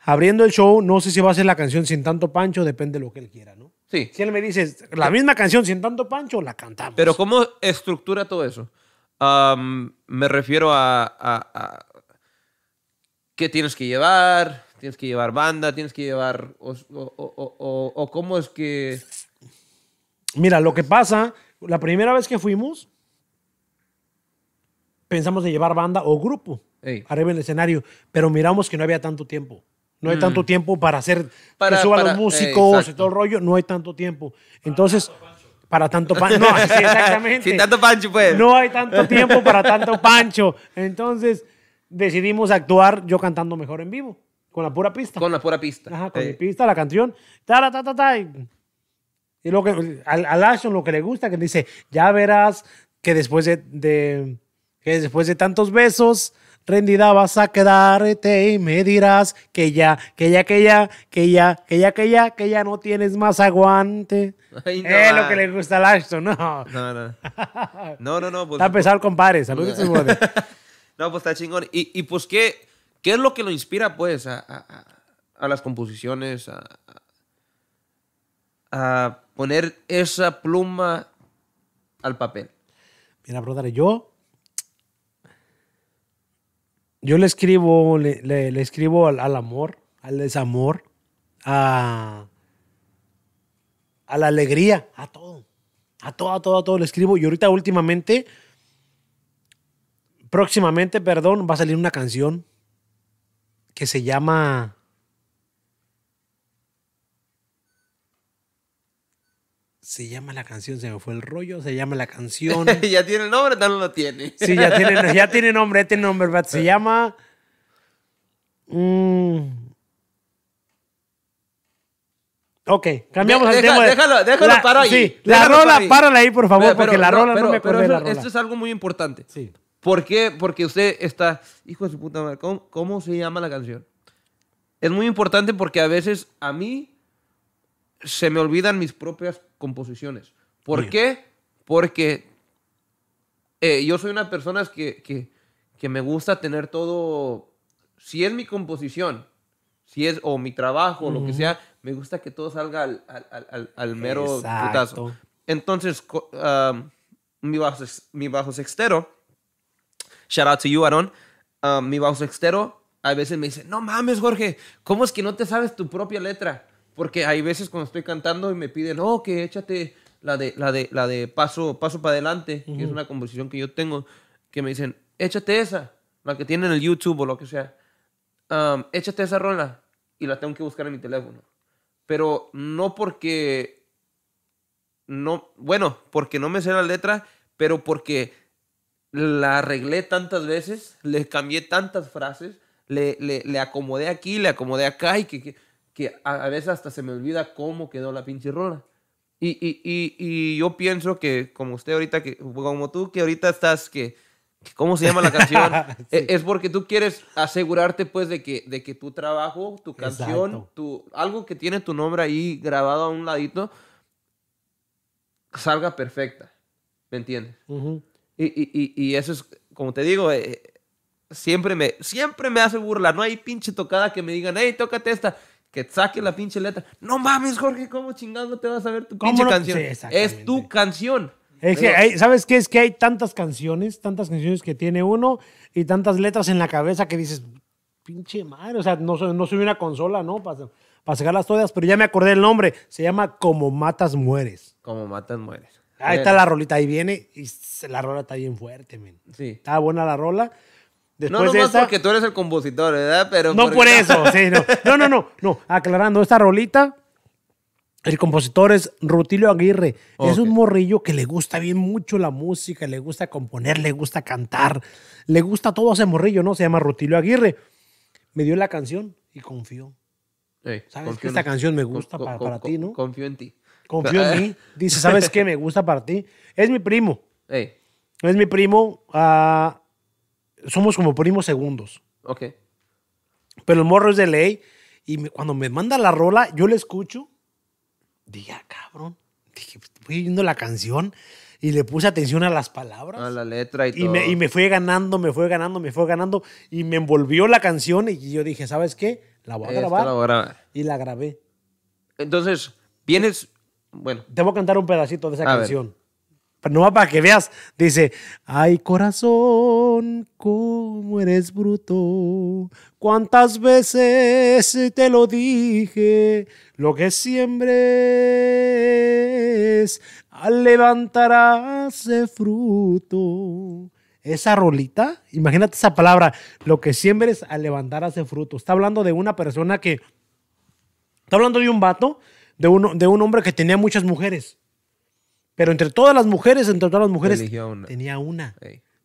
abriendo el show, no sé si va a ser la canción sin tanto pancho, depende de lo que él quiera, ¿no? Sí. Si él me dice la misma canción sin tanto pancho, la cantamos. Pero ¿cómo estructura todo eso? me refiero a, qué tienes que llevar, tienes que llevar banda, tienes que llevar o, cómo es que... Mira, lo que pasa, la primera vez que fuimos, pensamos de llevar banda o grupo arriba en el escenario, pero miramos que no había tanto tiempo. No hay tanto mm. tiempo para hacer para, que los músicos y todo el rollo. No hay tanto tiempo. Entonces, para tanto pancho. no, exactamente. Sin tanto pancho, pues. No hay tanto tiempo para tanto pancho. Entonces, decidimos actuar yo cantando mejor en vivo. Con la pura pista. Con la pura pista. Ajá, con la pista, la canción. Ta, ta, ta, ta, y, y lo que, al, lo que le gusta, que dice, ya verás que después de que después de tantos besos rendida vas a quedarte y me dirás que ya, que ya, que ya, que ya, que ya, que ya, que ya no tienes más aguante. es lo que le gusta a Lashton, no. No, no. No, no, no. Pues, está pues, pesado, compadre. Pues, Saludos, No, pues está chingón. Y, pues, ¿qué, ¿qué es lo que lo inspira, pues, a, las composiciones, a, a poner esa pluma al papel? Mira, brother, yo yo le escribo, le, escribo al, al, amor, al desamor, a, a la alegría, a todo. A todo, a todo, a todo le escribo. Y ahorita últimamente, próximamente, perdón, va a salir una canción que se llama Se llama la canción, se me fue el rollo, se llama la canción. ¿Ya tiene el nombre? No, lo tiene. sí, ya tiene, ya tiene nombre, tiene nombre, se llama... Mm, ok, cambiamos el tema. Déjalo, déjalo, para paro ahí. Sí, la rola, párala ahí, por favor, porque la rola no, me pero Esto es algo muy importante. Sí. ¿Por qué? Porque usted está, hijo de su puta madre, ¿cómo, se llama la canción? Es muy importante porque a veces a mí se me olvidan mis propias composiciones. ¿Por qué? Porque eh, yo soy una persona que, me gusta tener todo, si es mi composición, si es o mi trabajo, o lo que sea, me gusta que todo salga al, mero putazo. Entonces, mi, bajo, mi bajo sextero, shout out to you, Aaron, mi bajo sextero a veces me dice, no mames, Jorge, ¿cómo es que no te sabes tu propia letra? Porque hay veces cuando estoy cantando y me piden, oh, que échate la de, la de, la de paso, paso para adelante, que es una conversación que yo tengo, que me dicen, échate esa, la que tienen en el YouTube o lo que sea. échate esa rola y la tengo que buscar en mi teléfono. Pero no porque. No, bueno, porque no me sé la letra, pero porque la arreglé tantas veces, le cambié tantas frases, le, le, acomodé aquí, le acomodé acá y que que a, veces hasta se me olvida cómo quedó la pinche rola. Y, y, y, y yo pienso que, como usted ahorita, que, como tú que ahorita estás, que, ¿cómo se llama la canción? E, es, porque tú quieres asegurarte, pues, de que, de que tu trabajo, tu canción, tu, algo que tiene tu nombre ahí grabado a un ladito, salga perfecta. ¿Me entiendes? y, y, y, eso es, como te digo, eh, siempre, me, siempre me hace burla. No hay pinche tocada que me digan, hey, tócate esta que saque la pinche letra. No mames, Jorge, ¿cómo chingando te vas a ver tu pinche canción? es tu canción. ¿Sabes qué? Es que hay tantas canciones, tantas canciones que tiene uno y tantas letras en la cabeza que dices, pinche madre, o sea, no soy, una consola, ¿no? Para, para sacarlas todas, pero ya me acordé el nombre. Se llama Como Matas Mueres. Como Matas Mueres. Ahí está la rolita, ahí viene y la rola está bien fuerte, men. Sí. Está buena la rola no, no porque tú eres el compositor, ¿verdad? Pero no por, eso, sí, no. no. no, no, Aclarando, esta rolita, el compositor es Rutilio Aguirre. Es un morrillo que le gusta bien mucho la música, le gusta componer, le gusta cantar, le gusta todo ese morrillo, ¿no? Se llama Rutilio Aguirre. Me dio la canción y confió. ¿Sabes que Esta canción me gusta para, ti, ¿no? Confío en ti. Confío en mí. Dice, ¿sabes qué? Me gusta para ti. Es mi primo. Es mi primo. a... Ah, somos como primos segundos. Ok. Pero el morro es de ley y cuando me manda la rola, yo la escucho. Dije, ah, cabrón. Dije, voy oyendo la canción y le puse atención a las palabras. A la letra y, todo. Me, y me fue ganando, me fue ganando, me fue ganando y me envolvió la canción y yo dije, ¿sabes qué? La voy a, grabar, Y la grabé. Entonces, vienes, bueno. Te voy a cantar un pedacito de esa canción va para que veas, dice, ay corazón, cómo eres bruto, cuántas veces te lo dije, lo que siembres levantarás hace fruto. Esa rolita, imagínate esa palabra, lo que siembres al levantar hace fruto. Está hablando de una persona que, está hablando de un vato, de de un hombre que tenía muchas mujeres pero entre todas las mujeres, entre todas las mujeres, tenía una.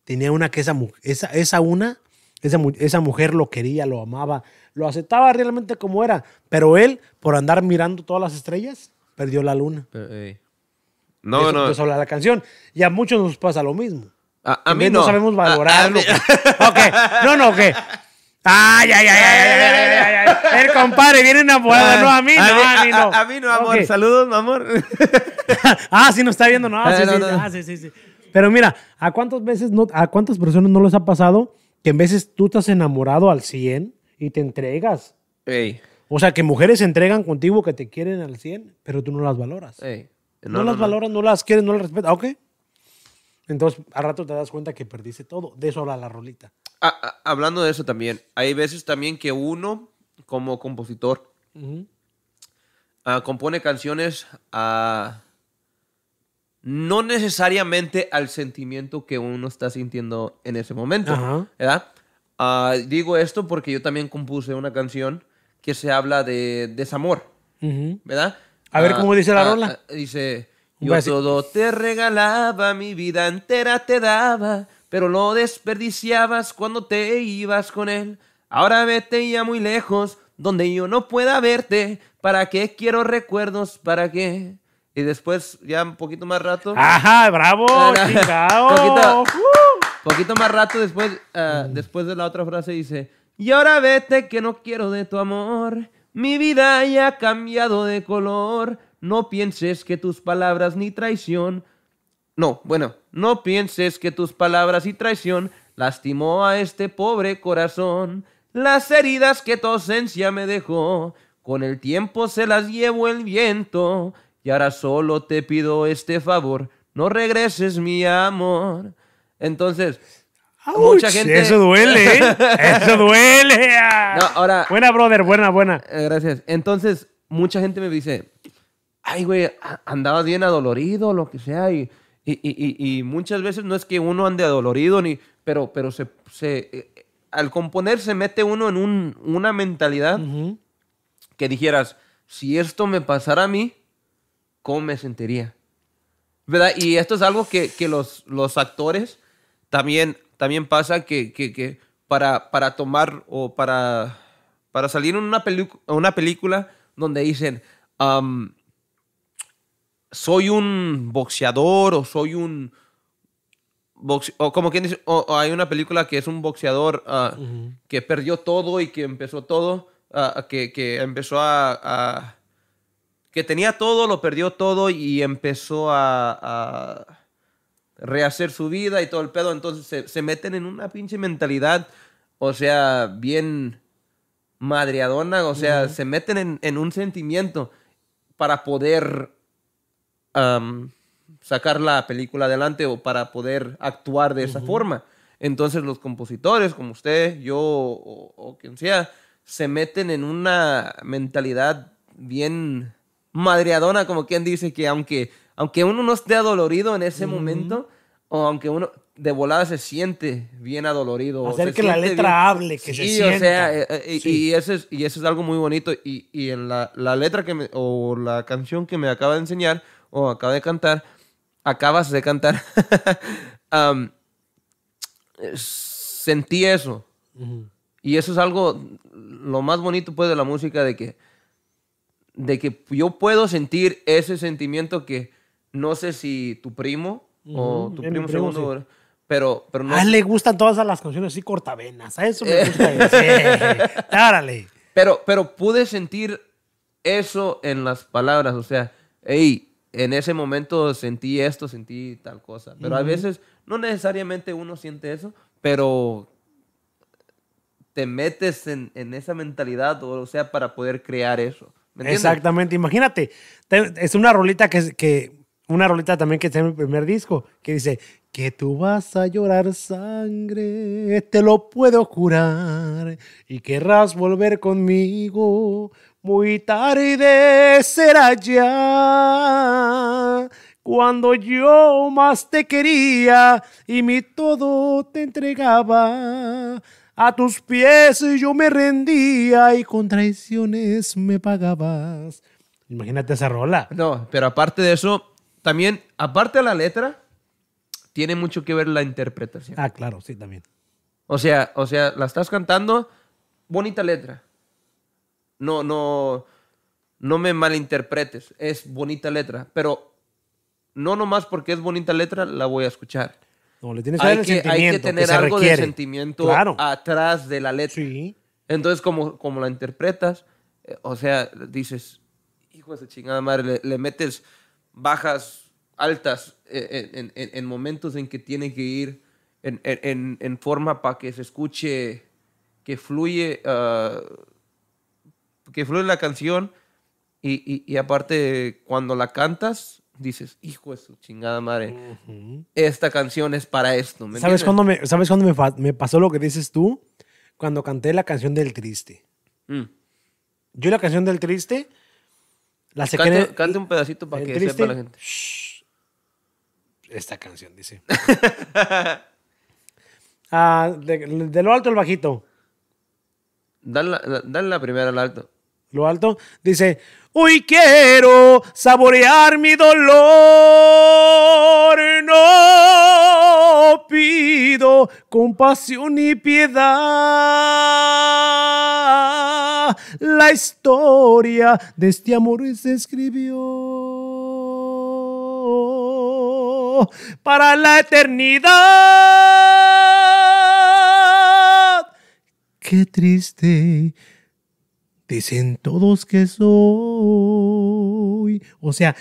Tenía una que esa, esa, esa una, esa, mujer lo quería, lo amaba, lo aceptaba realmente como era. Pero él, por andar mirando todas las estrellas, perdió la luna. No, no. la canción. Y a muchos nos pasa lo mismo. A, mí no. sabemos valorarlo. No, no, ok. Ay, ay, ay, El compadre viene enamorado, ah, no a mí, no, a, mí no. A, mí no, amor. Saludos, mi amor. ah, sí, nos está viendo, no, ah, sí, sí, ah, sí, sí, sí. Pero mira, ¿a cuántas veces no, a cuántas personas no les ha pasado que en veces tú te has enamorado al 100 y te entregas? O sea, que mujeres se entregan contigo que te quieren al 100, pero tú no las valoras. No, las valoras, no las quieres, no las respetas. ¿Ok? Entonces, al rato te das cuenta que perdiste todo. De eso habla la rolita hablando de eso también, hay veces también que uno, como compositor, ah, compone canciones ah, no necesariamente al sentimiento que uno está sintiendo en ese momento. Ah, digo esto porque yo también compuse una canción que se habla de desamor. ¿Verdad? A ver cómo dice la rola. dice, yo todo te regalaba, mi vida entera te daba, pero lo desperdiciabas cuando te ibas con él. Ahora vete ya muy lejos, donde yo no pueda verte. ¿Para qué quiero recuerdos? ¿Para qué? Y después, ya un poquito más rato. ¡Ajá! ¡Bravo! Ah, Chingado. poquito, uh. poquito, más rato después, ah, después de la otra frase dice: Y ahora vete que no quiero de tu amor. Mi vida ya ha cambiado de color. No pienses que tus palabras ni traición. No, bueno, no pienses que tus palabras y traición lastimó a este pobre corazón. Las heridas que tu ausencia me dejó, con el tiempo se las llevó el viento. Y ahora solo te pido este favor, no regreses mi amor. Entonces, mucha gente... Eso duele, ¿eh? eso duele. Ah. No, ahora... Buena, brother, buena, buena. Eh, gracias. Entonces, mucha gente me dice, ay, güey, andabas bien adolorido, lo que sea, y y, muchas veces no es que uno ande adolorido, ni, pero, pero se, se eh, al componer se mete uno en un, una mentalidad que dijeras, si esto me pasara a mí, ¿cómo me sentiría? ¿Verdad? Y esto es algo que, que los, los actores también, también pasa que, que, para, para tomar o para, para salir en una, una película donde dicen, soy un boxeador o soy un... o como quien dice, o, hay una película que es un boxeador ah, que perdió todo y que empezó todo, ah, que, empezó a, que tenía todo, lo perdió todo y empezó a, rehacer su vida y todo el pedo. Entonces se, meten en una pinche mentalidad, o sea, bien madreadona, o sea, se meten en, en un sentimiento para poder sacar la película adelante o para poder actuar de esa forma. Entonces los compositores, como usted, yo o, quien sea, se meten en una mentalidad bien madreadona, como quien dice que aunque, aunque uno no esté adolorido en ese momento, o aunque uno de volada se siente bien adolorido. Hacer que la letra hable, que se sienta. O sea, eh, eh, y, eso es, algo muy bonito. Y, en la, letra que o la canción que me acaba de enseñar, o oh, acabo de cantar, acabas de cantar, sentí eso. Y eso es algo, lo más bonito pues de la música, de que, de que yo puedo sentir ese sentimiento que no sé si tu primo o tu primo, Pero, pero no. A él le gustan todas las canciones así cortavenas. A eso me eh. gusta. Pero, pero pude sentir eso en las palabras. O sea, hey, en ese momento sentí esto, sentí tal cosa. Pero a veces no necesariamente uno siente eso, pero te metes en, esa mentalidad, o sea, para poder crear eso. Exactamente, imagínate, es una rolita que, una rolita también que está en mi primer disco, que dice, que tú vas a llorar sangre, te lo puedo curar, y querrás volver conmigo, muy tarde será ya cuando yo más te quería y mi todo te entregaba. A tus pies yo me rendía y con traiciones me pagabas. Imagínate esa rola. No, pero aparte de eso, también, aparte de la letra, tiene mucho que ver la interpretación. Ah, claro, sí, también. O sea, o sea, la estás cantando, bonita letra. No, no, no me malinterpretes. Es bonita letra, pero no nomás porque es bonita letra la voy a escuchar. No, le tienes que hay que, tener algo de sentimiento atrás de la letra. Entonces, como, como la interpretas, eh, o sea, dices, hijo de chingada madre, le, metes bajas altas eh, en, momentos en que tiene que ir en, forma para que se escuche, que fluye ah, que fluye la canción y, aparte cuando la cantas dices, hijo de su chingada madre, esta canción es para esto. ¿Sabes, cuando me, ¿Sabes me, pasó lo que dices tú? Cuando canté la canción del triste. Mm. Yo la canción del triste la cante, un pedacito para que sepa la gente. esta canción dice. Ah, de, lo alto al bajito. dale la primera al alto lo alto, dice, hoy quiero saborear mi dolor, no pido compasión y piedad, la historia de este amor se escribió para la eternidad. Qué triste Dicen todos que soy. O sea,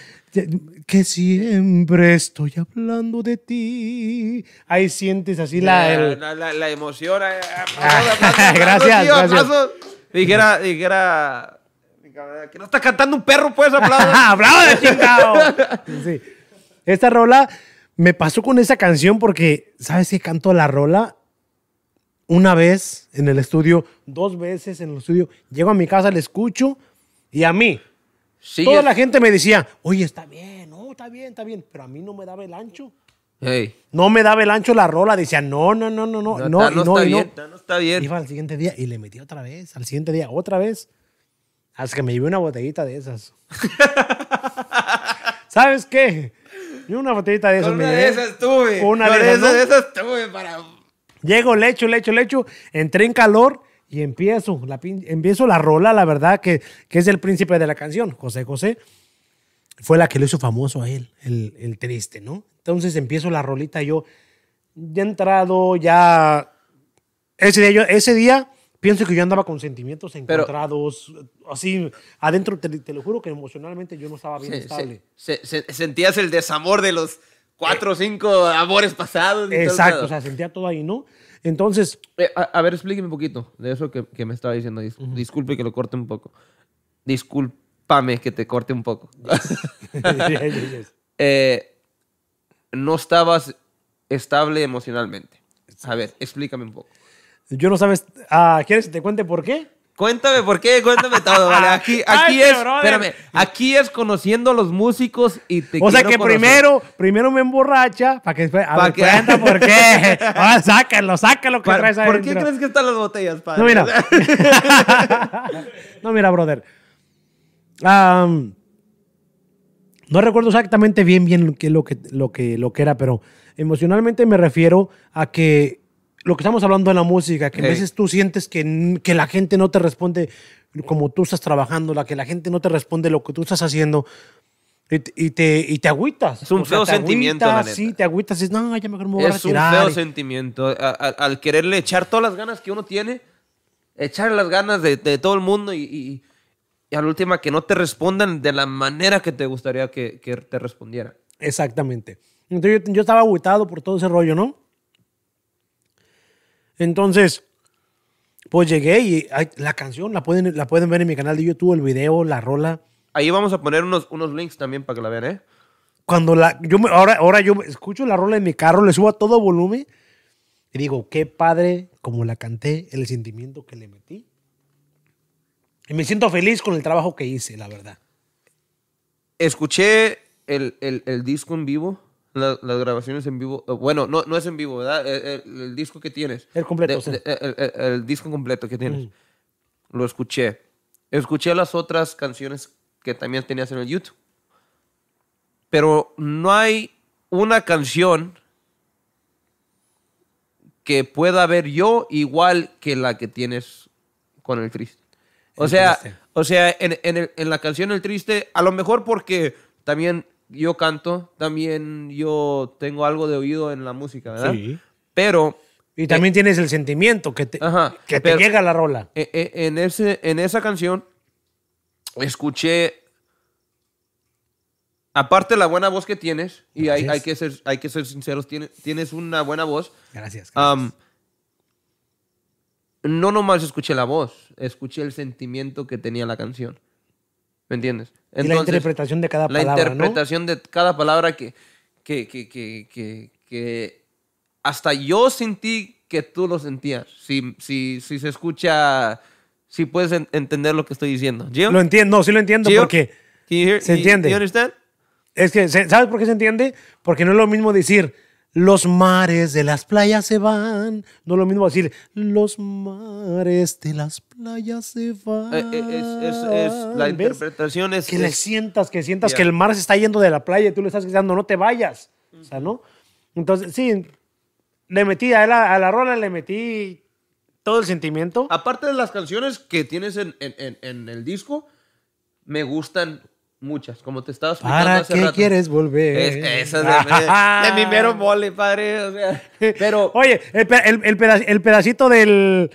que siempre estoy hablando de ti. Ahí sientes así la, emoción. gracias, gracias. Dijera, dijera, que no está cantando un perro, pues aplausos. ¡Hablaba de chingado! sí. Esta rola me pasó con esa canción porque, ¿sabes qué canto la rola? una vez en el estudio, dos veces en el estudio. Llego a mi casa, le escucho y a mí. Toda la gente me decía, oye, está bien, no, está bien, está bien, pero a mí no me daba el ancho. No me daba el ancho la rola, decía, no, no, no, no, no, no, no, no, está, no, bien, no. está bien. Iba al siguiente día y le metí otra vez, al siguiente día, otra vez. Hasta que me llevé una botellita de esas. ¿Sabes qué? Yo una botellita de esas. Con una me de esas tuve. Una de esas, esas tuve para Llego, le echo, le echo, le echo, entré en calor y empiezo empiezo la rola, la verdad, que, que es el príncipe de la canción, José José. Fue la que lo hizo famoso a él, el, el triste, ¿no? Entonces empiezo la rolita yo, ya entrado, ya... Ese día, ese día pienso que yo andaba con sentimientos encontrados, así, adentro, te, lo juro que emocionalmente yo no estaba bien estable. Se, se, sentías el desamor de los cuatro o cinco amores pasados. Exacto, o sea, sentía todo ahí, ¿no? Entonces... Eh, a, ver, explíqueme un poquito de eso que, me estaba diciendo. Disculpe que lo corte un poco. Discúlpame que te corte un poco. Eh, no estabas estable emocionalmente. A ver, explícame un poco. Yo no sabes... Ah, ¿Quieres que te cuente por qué? Cuéntame por qué, cuéntame todo, ¿vale? Aquí, es, espérame, aquí es conociendo a los músicos y te O sea que primero, primero me emborracha para que después, a por qué. Ahora sácalo, sácalo que traes ahí ¿Por qué crees que están las botellas, padre? No, mira. no, mira, brother. no recuerdo exactamente bien, bien lo que, lo, que, lo que era, pero emocionalmente me refiero a que lo que estamos hablando de la música, que a veces tú sientes que, que la gente no te responde como tú estás trabajando, la que la gente no te responde lo que tú estás haciendo. Y te, y te, agüitas. Es un feo sentimiento, Sí, te agüitas. Es un feo sentimiento. al quererle echar todas las ganas que uno tiene, echar las ganas de, de todo el mundo y, y, a la última que no te respondan de la manera que te gustaría que, que te respondiera. Exactamente. Entonces yo, yo estaba agüitado por todo ese rollo, ¿no? Entonces, pues llegué y la canción la pueden, la pueden ver en mi canal de YouTube, el video, la rola. Ahí vamos a poner unos, unos links también para que la vean, ¿eh? Cuando la. Yo ahora, ahora yo escucho la rola en mi carro, le subo a todo volumen y digo, qué padre, como la canté, el sentimiento que le metí. Y me siento feliz con el trabajo que hice, la verdad. Escuché el, el disco en vivo las grabaciones en vivo. Eh, bueno, no, no es en vivo, ¿verdad? Eh, eh, el, disco que tienes. El completo, el, disco completo que tienes. Lo escuché. Escuché las otras canciones que también tenías en el YouTube. Pero no hay una canción que pueda ver yo igual que la que tienes con el triste. O sea, o sea en, en, en la canción El Triste, a lo mejor porque también yo canto, también yo tengo algo de oído en la música, ¿verdad? Sí. Pero... Y eh, también tienes el sentimiento que te, que llega la rola. Eh, eh, en, ese, en esa canción escuché, aparte la buena voz que tienes, y hay, que, ser, hay que ser sinceros, tienes, tienes una buena voz. Gracias. no nomás escuché la voz, escuché el sentimiento que tenía la canción. ¿Me entiendes? la interpretación de cada palabra. La interpretación de cada palabra que, que, que, que, que hasta yo sentí que tú lo sentías. Si, si, si se escucha, si puedes entender lo que estoy diciendo. Lo entiendo, no, sí lo entiendo porque se entiende. es que, ¿sabes por qué se entiende? Porque no es lo mismo decir los mares de las playas se van. No es lo mismo decir, los mares de las playas se van. Eh, eh, es, la interpretación es. Que le sientas, que sientas que el mar se está yendo de la playa y tú le estás diciendo, no te vayas. O sea, ¿no? Entonces, sí, le metí a la, a rola, le metí todo el sentimiento. Aparte de las canciones que tienes en el disco, me gustan Muchas, como te estaba explicando ¿Para qué quieres volver? Es, eso es de, mi mero mole, padre. pero... Oye, el, pedacito del,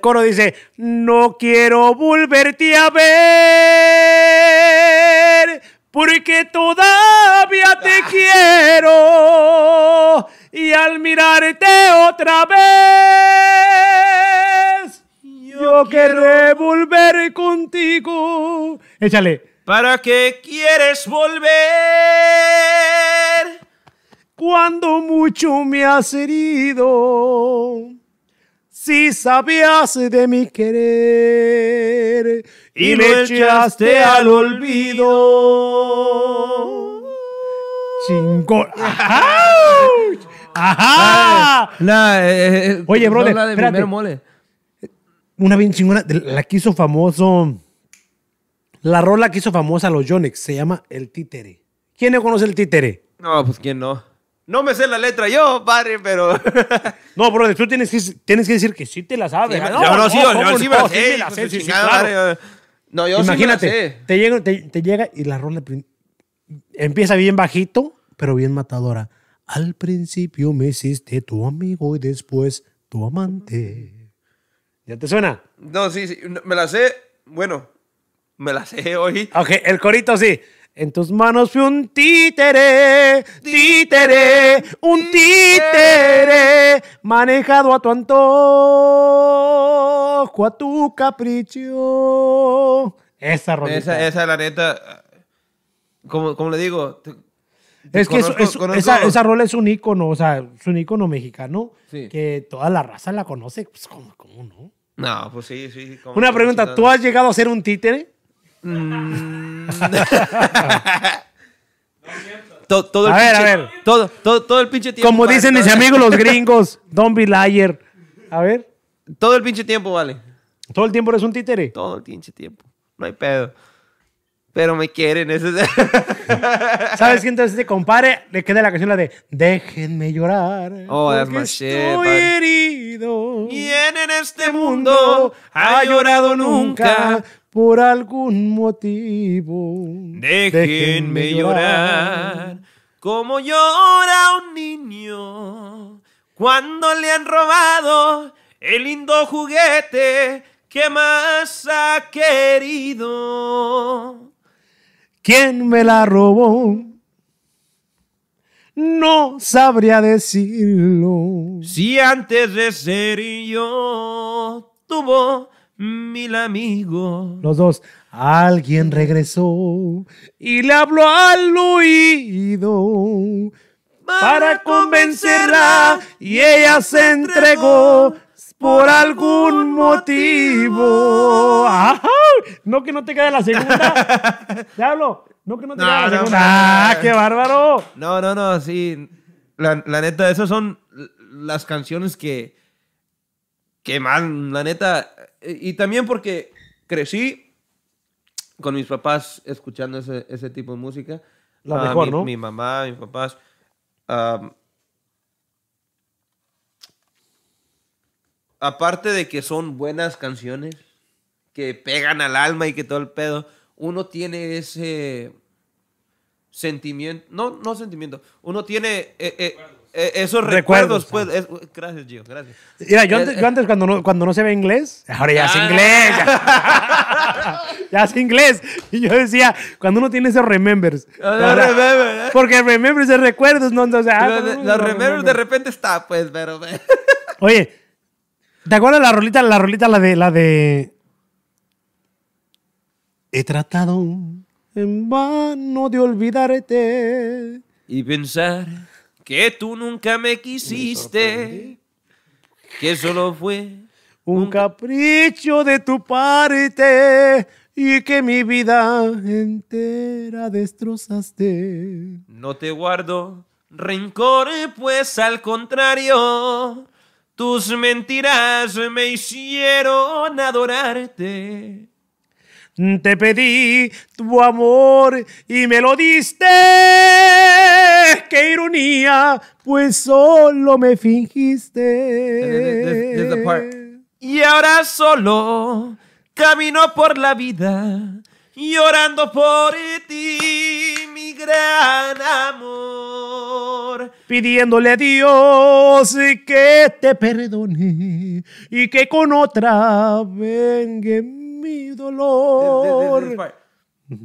coro dice, no quiero volverte a ver porque todavía te ah. quiero y al mirarte otra vez yo, yo querré volver contigo. Échale. ¿Para qué quieres volver? Cuando mucho me has herido, si sabías de mi querer y, me echaste al olvido. Chingón. ¡Ajá! ¡Ajá! Eh, eh, eh, Oye, brother, la de Mole. Una bien chingona, la que hizo famoso la rola que hizo famosa a los Yonex se llama El Títere. ¿Quién no conoce El Títere? No, pues quién no. No me sé la letra yo, padre, pero. no, pero tú tienes que, decir que sí te la sabes. Ah, no, no, no, yo sí la sé. No, yo Imagínate, sí sé. Te, llega, te, llega y la rola empieza bien bajito, pero bien matadora. Al principio me hiciste tu amigo y después tu amante. ¿Ya te suena? No, sí, sí, me la sé. Bueno, me la sé hoy. Ok, el corito sí. En tus manos fui un títere, títere, un títere, manejado a tu antojo, a tu capricho. Esa rolita. Esa, esa la neta, como, como le digo, es que esa, esa, rola es un ícono, o sea, es un ícono mexicano que toda la raza la conoce. Pues, ¿cómo, cómo no? No, pues sí, sí. Una pregunta, ¿tú has llegado a ser un títere? todo, el pinche, Todo, el tiempo. Como dicen mis amigos los gringos, don't be A ver. Todo el pinche tiempo, vale. ¿Todo el tiempo eres un títere? Todo el pinche tiempo. No hay pedo pero me quieren. ¿Sabes quién Entonces, te compare, le queda la canción la de Déjenme llorar. Oh, es Estoy herido. ¿Quién en este, este mundo ha llorado nunca por algún motivo? Déjenme, llorar. Como llora un niño cuando le han robado el lindo juguete que más ha querido. ¿Quién me la robó? No sabría decirlo. Si antes de ser yo tuvo mil amigos. Los dos. Alguien regresó y le habló al oído para convencerla y ella se entregó por algún motivo. No que no te quede la segunda. Diablo, no que no te cae la segunda. ¡Ah, qué bárbaro! No, no, no, sí. La, neta, esas son las canciones que. que mal, la neta. E, y, también porque crecí con mis papás escuchando ese, tipo de música. La ah, mejor, mi, ¿no? Mi mamá, mis papás. aparte de que son buenas canciones, que pegan al alma y que todo el pedo, uno tiene ese sentimiento, no, no sentimiento, uno tiene eh, eh, eh, esos recuerdos, pues. gracias, Gio, gracias. Mira, yo, antes, cuando, no, cuando no se ve inglés, ahora ya es ah. inglés. ya, es inglés. Y yo decía, cuando uno tiene esos remembers. Ah, porque remembers es recuerdos, ¿no? Ah, los, remembers de repente está, pues, pero... Oye, ¿te acuerdas la rolita, la rolita, la de, la de He tratado en vano de olvidarte. Y pensar que tú nunca me quisiste, que solo fue un, un capricho de tu parte y que mi vida entera destrozaste. No te guardo rencor, pues al contrario, tus mentiras me hicieron adorarte. Te pedí tu amor y me lo diste. ¡Qué ironía! Pues solo me fingiste. Y ahora solo camino por la vida llorando por ti, mi gran amor. Pidiéndole a Dios que te perdone y que con otra venga mi dolor.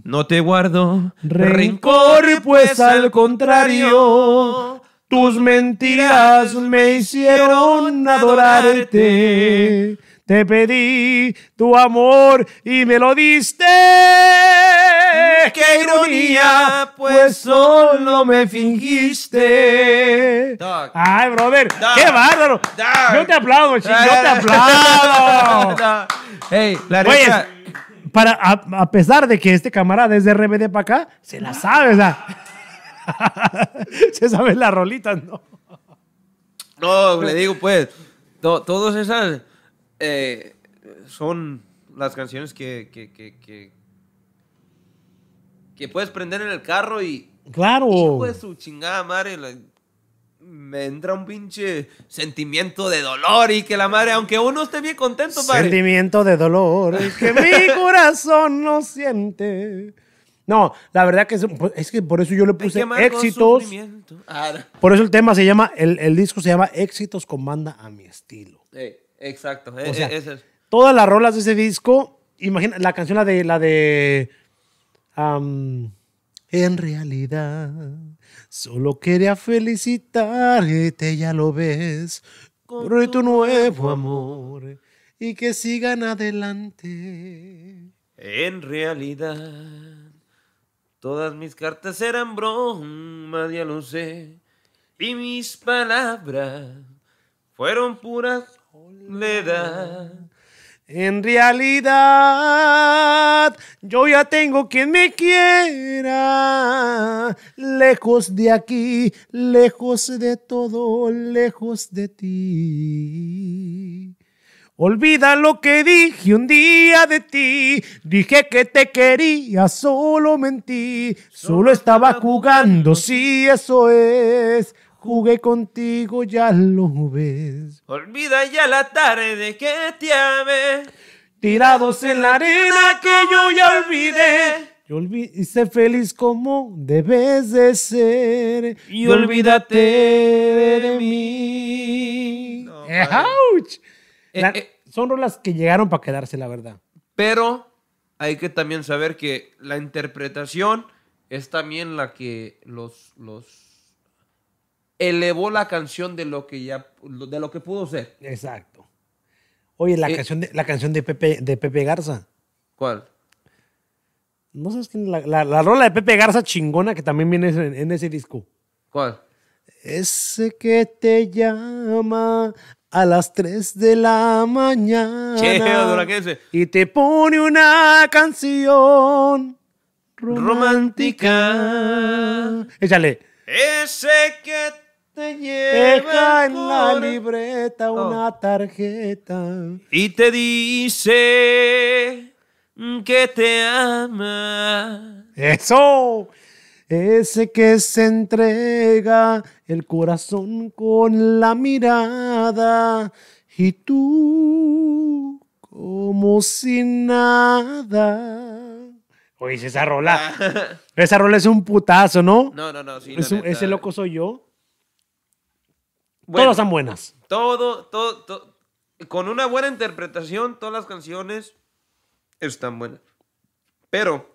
no te guardo rencor, pues, pues al contrario, tus mentiras me hicieron adorarte. Te pedí tu amor y me lo diste. ¡Qué ironía! Pues, pues solo me fingiste. Ay, brother, qué bárbaro. Yo te aplaudo, yo te aplaudo. Hey, para, a, pesar de que este camarada es de RBD para acá, se la sabe, se sabe la rolita, ¿no? No, le digo, pues, todos todas esas eh, son las canciones que que puedes prender en el carro y. Claro. Hijo de su chingada madre. me entra un pinche sentimiento de dolor y que la madre, aunque uno esté bien contento, padre. Sentimiento de dolor que mi corazón no siente. No, la verdad que es, que por eso yo le puse éxitos. Ah, por eso el tema se llama, el, el, disco se llama Éxitos con banda a mi estilo. exacto. E-, e-, todas las rolas de ese disco, imagina, la canción de la de en realidad, solo quería felicitarte, ya lo ves, con tu nuevo amor y que sigan adelante. En realidad, todas mis cartas eran bromas, ya lo sé, y mis palabras fueron pura soledad. En realidad, yo ya tengo quien me quiera. Lejos de aquí, lejos de todo, lejos de ti. Olvida lo que dije un día de ti. Dije que te quería, solo mentí. Solo estaba jugando, sí, eso es. Jugué contigo, ya lo ves. Olvida ya la tarde que te amé. Tirados en la arena que yo ya olvidé. Yo olvidé sé feliz como debes de ser. Y olvídate de mí. Eh, eh, eh. son rolas que llegaron para quedarse, la verdad. Pero hay que también saber que la interpretación es también la que los, los elevó la canción de lo que ya de lo que pudo ser. Exacto. Oye, la eh, canción de la canción de Pepe de Pepe Garza. ¿Cuál? No sabes quién la, la, rola de Pepe Garza chingona que también viene en, ese disco. ¿Cuál? Ese que te llama a las 3 de la mañana. Che, y te pone una canción romántica. Échale. Ese que te te lleva en la libreta oh. una tarjeta y te dice que te ama. Eso. Ese que se entrega el corazón con la mirada y tú como si nada. Oye, esa rola. Ah. esa rola es un putazo, ¿no? No, no, no. Sí, ese loco soy yo todas son buenas. Todo, todo, Con una buena interpretación, todas las canciones están buenas. Pero,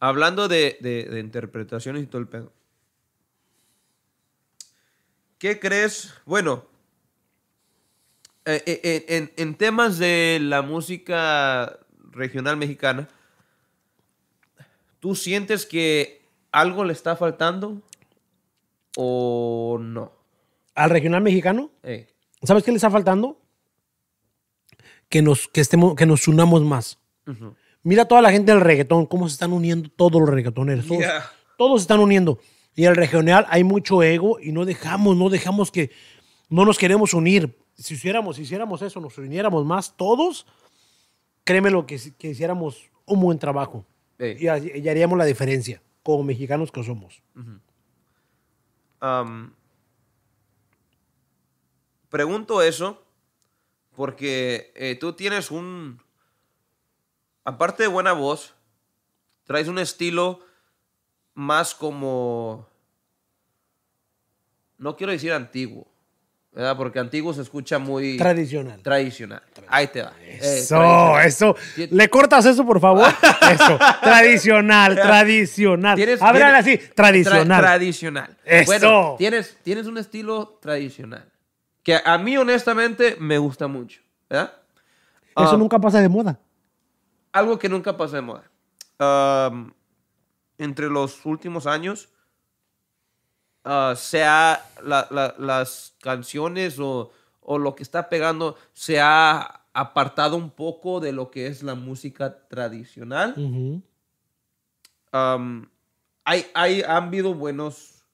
hablando de, interpretaciones y todo el pedo. ¿Qué crees? Bueno, eh, eh, en, temas de la música regional mexicana, ¿tú sientes que algo le está faltando o no? al regional mexicano, ¿sabes qué le está faltando? Que nos, que estemos, que nos unamos más. Mira toda la gente del reggaetón, cómo se están uniendo todos los reggaetoneros. Todos, se están uniendo. Y el regional hay mucho ego y no dejamos, no dejamos que, no nos queremos unir. Si hiciéramos, si hiciéramos eso, nos uniéramos más todos, créeme lo que, hiciéramos un buen trabajo. Y, haríamos la diferencia como mexicanos que somos pregunto eso porque eh, tú tienes un... Aparte de buena voz, traes un estilo más como... No quiero decir antiguo, ¿verdad? Porque antiguo se escucha muy... Tradicional. Tradicional. Ahí te va. Eh, eso, eso. ¿Le cortas eso, por favor? eso. Tradicional, tradicional. Háblale así, tradicional. tradicional. Bueno, tienes, tienes un estilo tradicional que a mí honestamente me gusta mucho. ¿verdad? Eso ah, nunca pasa de moda. Algo que nunca pasa de moda. entre los últimos años, ah, sea las canciones o, lo que está pegando, se ha apartado un poco de lo que es la música tradicional. hay, han habido buenos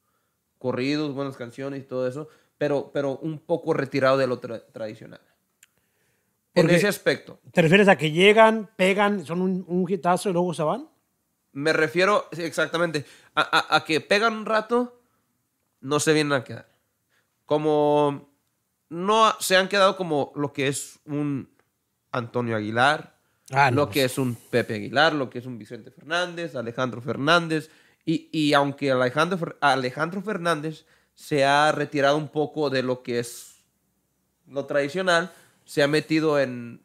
corridos, buenas canciones y todo eso, pero, pero un poco retirado de lo tradicional. en ese aspecto. ¿Te refieres a que llegan, pegan, son un, un hitazo y luego se van? Me refiero exactamente a, a, que pegan un rato, no se vienen a quedar. Como no se han quedado como lo que es un Antonio Aguilar, ah, lo que es un Pepe Aguilar, lo que es un Vicente Fernández, Alejandro Fernández. Y, aunque Alejandro, Alejandro Fernández se ha retirado un poco de lo que es lo tradicional, se ha metido en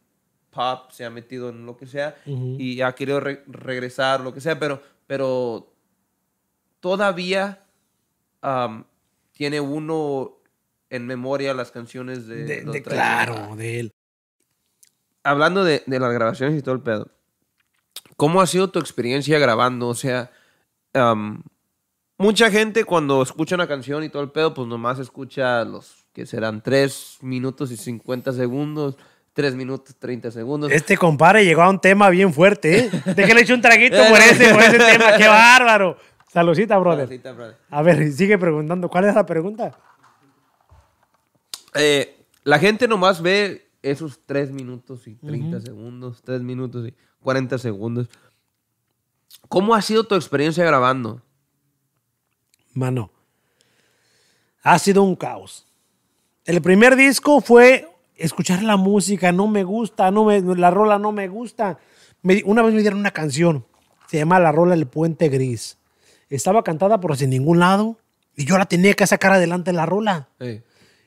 pop, se ha metido en lo que sea y ha querido regresar, lo que sea, pero, pero todavía tiene uno en memoria las canciones de... claro, de él. Hablando de, las grabaciones y todo el pedo, ¿cómo ha sido tu experiencia grabando? O sea, mucha gente cuando escucha una canción y todo el pedo, pues nomás escucha los que serán 3 minutos y 50 segundos. 3 minutos y 30 segundos. Este compadre llegó a un tema bien fuerte, ¿eh? le echar un traguito eh, por ese, tema. ¡Qué bárbaro! Saludcita, brother. brother. A ver, sigue preguntando. ¿Cuál es la pregunta? Eh, la gente nomás ve esos 3 minutos y 30 segundos, 3 minutos y 40 segundos. ¿Cómo ha sido tu experiencia grabando? mano. Ha sido un caos. El primer disco fue escuchar la música, no me gusta, no me, la rola no me gusta. una vez me dieron una canción, se llama La Rola del Puente Gris. Estaba cantada por sin ningún lado y yo la tenía que sacar adelante la rola.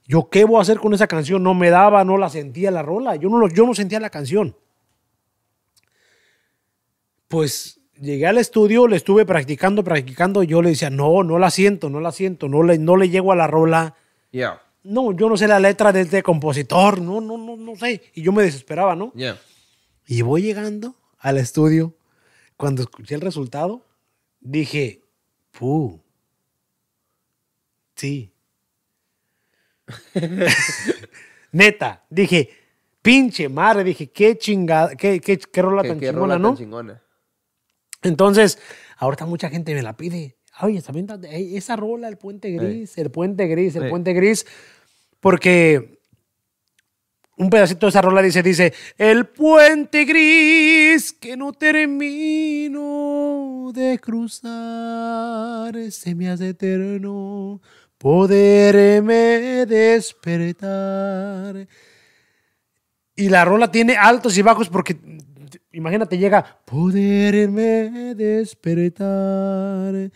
Yo, ¿qué voy a hacer con esa canción? No me daba, no la sentía la rola. Yo no, yo no sentía la canción. Pues llegué al estudio, le estuve practicando, practicando, yo le decía, no, no la siento, no la siento, no le, no le llego a la rola. Ya. No, yo no sé la letra de este compositor, no, no, no, no sé. Y yo me desesperaba, ¿no? Ya. Y voy llegando al estudio, cuando escuché el resultado, dije, puh, sí. Neta, dije, pinche madre, dije, qué chingada, qué, rola, tan chingona, ¿no? Entonces, ahorita mucha gente me la pide. Oye, también esa rola, el puente gris, el puente gris, el puente gris. Porque un pedacito de esa rola dice, dice, el puente gris que no termino de cruzar, se me hace eterno poderme despertar. Y la rola tiene altos y bajos porque imagínate, llega, poderme despertar.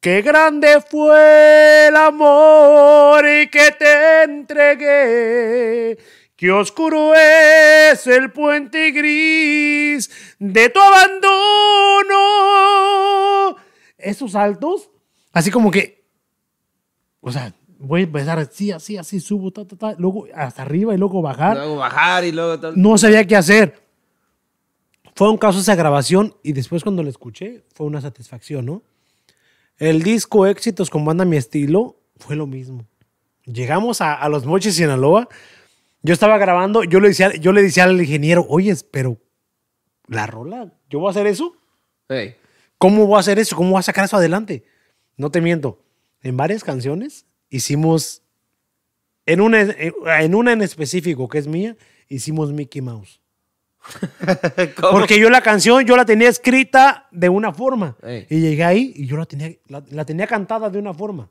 Qué grande fue el amor Y que te entregué. Qué oscuro es el puente gris de tu abandono. Esos saltos, así como que, o sea, voy a empezar así, así, así, subo, ta, ta, ta, luego hasta arriba y luego bajar. Luego bajar y luego... No sabía qué hacer. Fue un caso esa grabación y después cuando la escuché fue una satisfacción, ¿no? El disco Éxitos con Banda Mi Estilo fue lo mismo. Llegamos a, a Los Mochis, Sinaloa. Yo estaba grabando, yo le, decía, yo le decía al ingeniero, oye, pero la rola, ¿yo voy a hacer eso? ¿Cómo voy a hacer eso? ¿Cómo voy a sacar eso adelante? No te miento. En varias canciones hicimos, en una en, una en específico que es mía, hicimos Mickey Mouse. Porque yo la canción, yo la tenía escrita de una forma. Y llegué ahí y yo la tenía, la, tenía cantada de una forma.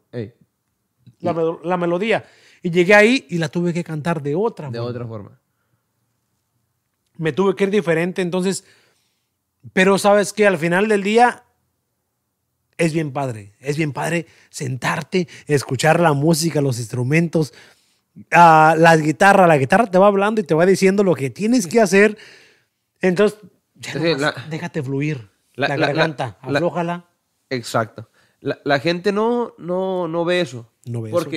La, la, melodía. Y llegué ahí y la tuve que cantar de otra De forma. otra forma. Me tuve que ir diferente, entonces... Pero sabes que al final del día es bien padre. Es bien padre sentarte, escuchar la música, los instrumentos, a ah, la guitarra. La guitarra te va hablando y te va diciendo lo que tienes que hacer entonces, déjate fluir. La, garganta, alójala. exacto. La, gente no, no, no ve eso. No ve eso.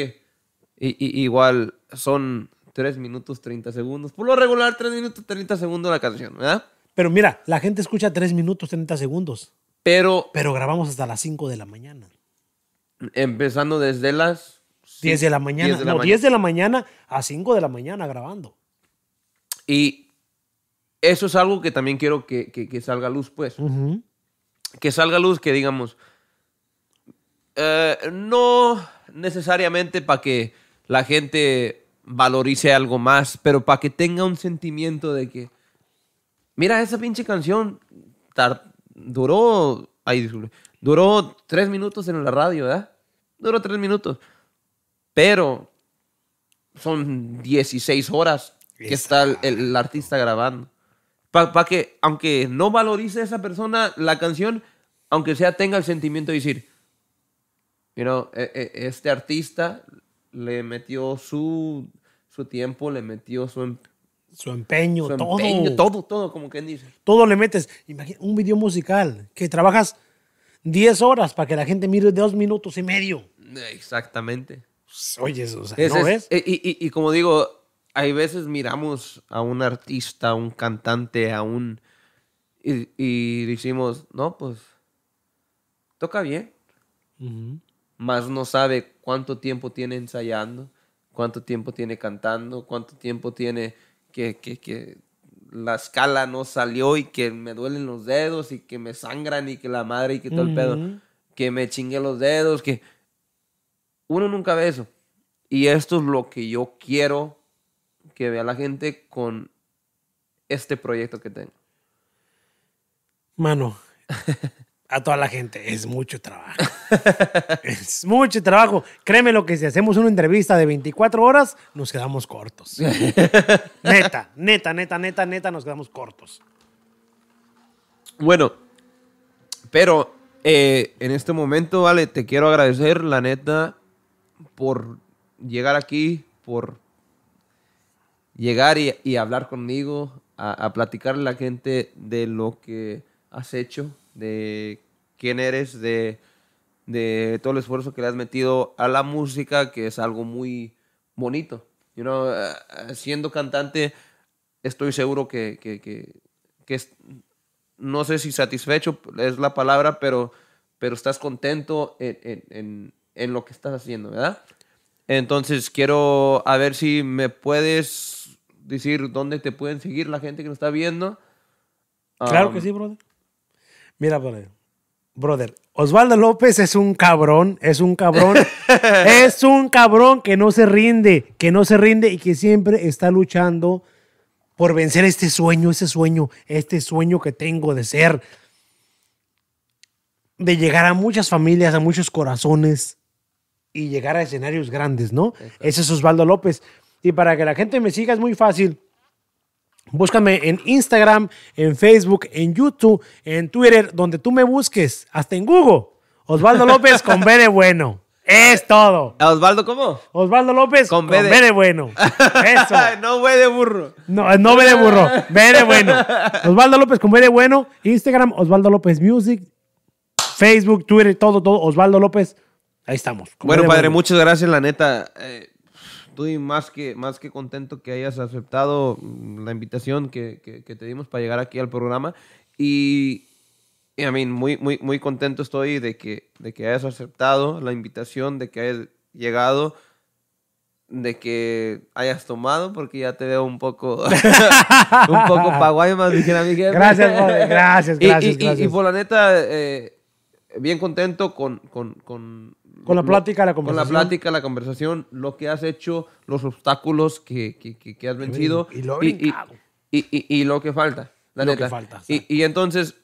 Y, y, igual son 3 minutos 30 segundos. Por lo regular, 3 minutos 30 segundos la canción, ¿verdad? Pero mira, la gente escucha 3 minutos 30 segundos. Pero. Pero grabamos hasta las 5 de la mañana. Empezando desde las. 10 de la mañana. no, 10 de la mañana a 5 de la mañana grabando. Y eso es algo que también quiero que, salga a luz, pues. Que salga a luz, que digamos, eh, no necesariamente para que la gente valorice algo más, pero para que tenga un sentimiento de que, mira, esa pinche canción duró, ay, disculpe, duró tres minutos en la radio, ¿verdad? Duró tres minutos, pero son 16 horas que está el, artista grabando. Para que, aunque no valorice esa persona la canción, aunque sea tenga el sentimiento de decir, you e, e, este artista le metió su, su tiempo, le metió su, em-, su empeño, todo. todo, todo, como quien dice. Todo le metes. Imagina un video musical que trabajas 10 horas para que la gente mire dos minutos y medio. Exactamente. Pues, oye, o ¿no es, ves? E, y, y, y como digo, hay veces miramos a un artista, a un cantante, a un... Y, decimos, no, pues toca bien. Más no sabe cuánto tiempo tiene ensayando, cuánto tiempo tiene cantando, cuánto tiempo tiene que, que, que la escala no salió y que me duelen los dedos y que me sangran y que la madre y que todo el pedo, que me chingue los dedos, que uno nunca ve eso. Y esto es lo que yo quiero que vea la gente con este proyecto que tengo? Mano, a toda la gente, es mucho trabajo. es mucho trabajo. Créeme lo que si hacemos una entrevista de 24 horas, nos quedamos cortos. neta, neta, neta, neta, neta, nos quedamos cortos. Bueno, pero eh, en este momento, vale, te quiero agradecer, la neta, por llegar aquí, por llegar y, hablar conmigo, a, platicarle a la gente de lo que has hecho, de quién eres, de, todo el esfuerzo que le has metido a la música, que es algo muy bonito. Eh, eh, siendo cantante, estoy seguro que, que, que, es, no sé si satisfecho es la palabra, pero, pero estás contento en, en, en lo que estás haciendo, ¿verdad? Entonces quiero a ver si me puedes decir dónde te pueden seguir la gente que nos está viendo. claro que um, sí, brother. Mira, brother. Osvaldo López es un cabrón, es un cabrón, es un cabrón que no se rinde, que no se rinde y que siempre está luchando por vencer este sueño, ese sueño, este sueño que tengo de ser, de llegar a muchas familias, a muchos corazones y llegar a escenarios grandes, ¿no? Ese es Osvaldo López. Y para que la gente me siga es muy fácil. Búscame en Instagram, en Facebook, en YouTube, en Twitter, donde tú me busques, hasta en Google. Osvaldo López con B de bueno. Es todo. Osvaldo cómo? Osvaldo López con B, de... bueno. Eso. no B de burro. No, no de burro. B de bueno. Osvaldo López con B de bueno. Instagram, Osvaldo López Music. Facebook, Twitter, todo, todo. Osvaldo López. Ahí estamos. Bueno, padre, muchas gracias, la neta. Eh, estoy más que, más que contento que hayas aceptado mm, la invitación que, que, te dimos para llegar aquí al programa. Y, a mí, muy, muy, muy contento estoy de que, de que hayas aceptado la invitación, de que hayas llegado, de que hayas tomado, porque ya te veo un poco, un poco paguay más, dijeron, a mí. Gracias, gracias, gracias, y, Y, por la neta, eh, bien contento con, con con la plática, la conversación. Con la plática, la conversación, lo que has hecho, los obstáculos que, que, has vencido. Y lo, y, lo, que falta, la y, entonces,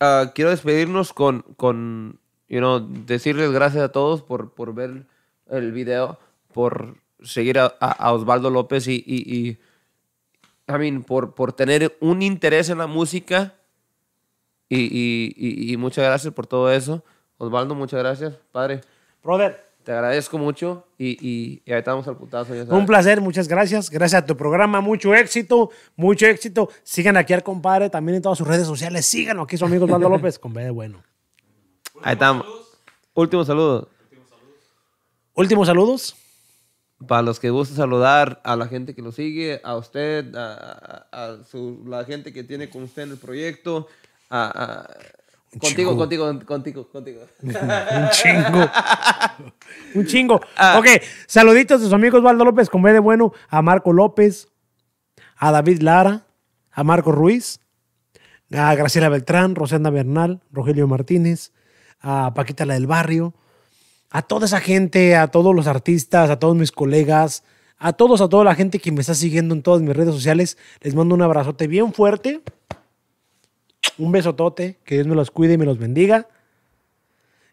ah, quiero despedirnos con, con you decirles gracias a todos por, por ver el video, por seguir a, Osvaldo López y, y, por, por tener un interés en la música. y, y muchas gracias por todo eso. Osvaldo, muchas gracias, padre. Brother. Te agradezco mucho y, y, estamos al putazo. Un placer, muchas gracias. Gracias a tu programa, mucho éxito, mucho éxito. Sigan aquí al compadre también en todas sus redes sociales. Síganlo aquí, su amigo valdo López, con B de bueno. Ahí estamos. Último saludo. Últimos saludos. Para los que gusta saludar a la gente que lo sigue, a usted, a, la gente que tiene con usted en el proyecto, a Contigo, contigo, contigo, contigo. un chingo. un chingo. Ah. Ok, saluditos a sus amigos Valdo López con B de bueno, a Marco López, a David Lara, a Marco Ruiz, a Graciela Beltrán, Rosenda Bernal, Rogelio Martínez, a Paquita La del Barrio, a toda esa gente, a todos los artistas, a todos mis colegas, a todos, a toda la gente que me está siguiendo en todas mis redes sociales. Les mando un abrazote bien fuerte. Un besotote, que Dios me los cuide y me los bendiga.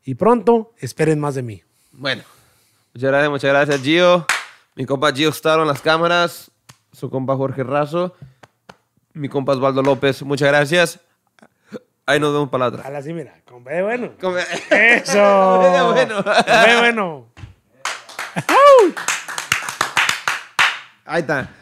Y pronto esperen más de mí. Bueno, muchas gracias, muchas gracias Gio. Mi compa Gio Staro en las cámaras, su compa Jorge Razo, mi compa Osvaldo López, muchas gracias. Ahí nos vemos para la otra. la sí, mira, Compa bueno. Eso. Con bueno. Con bueno. Ahí está.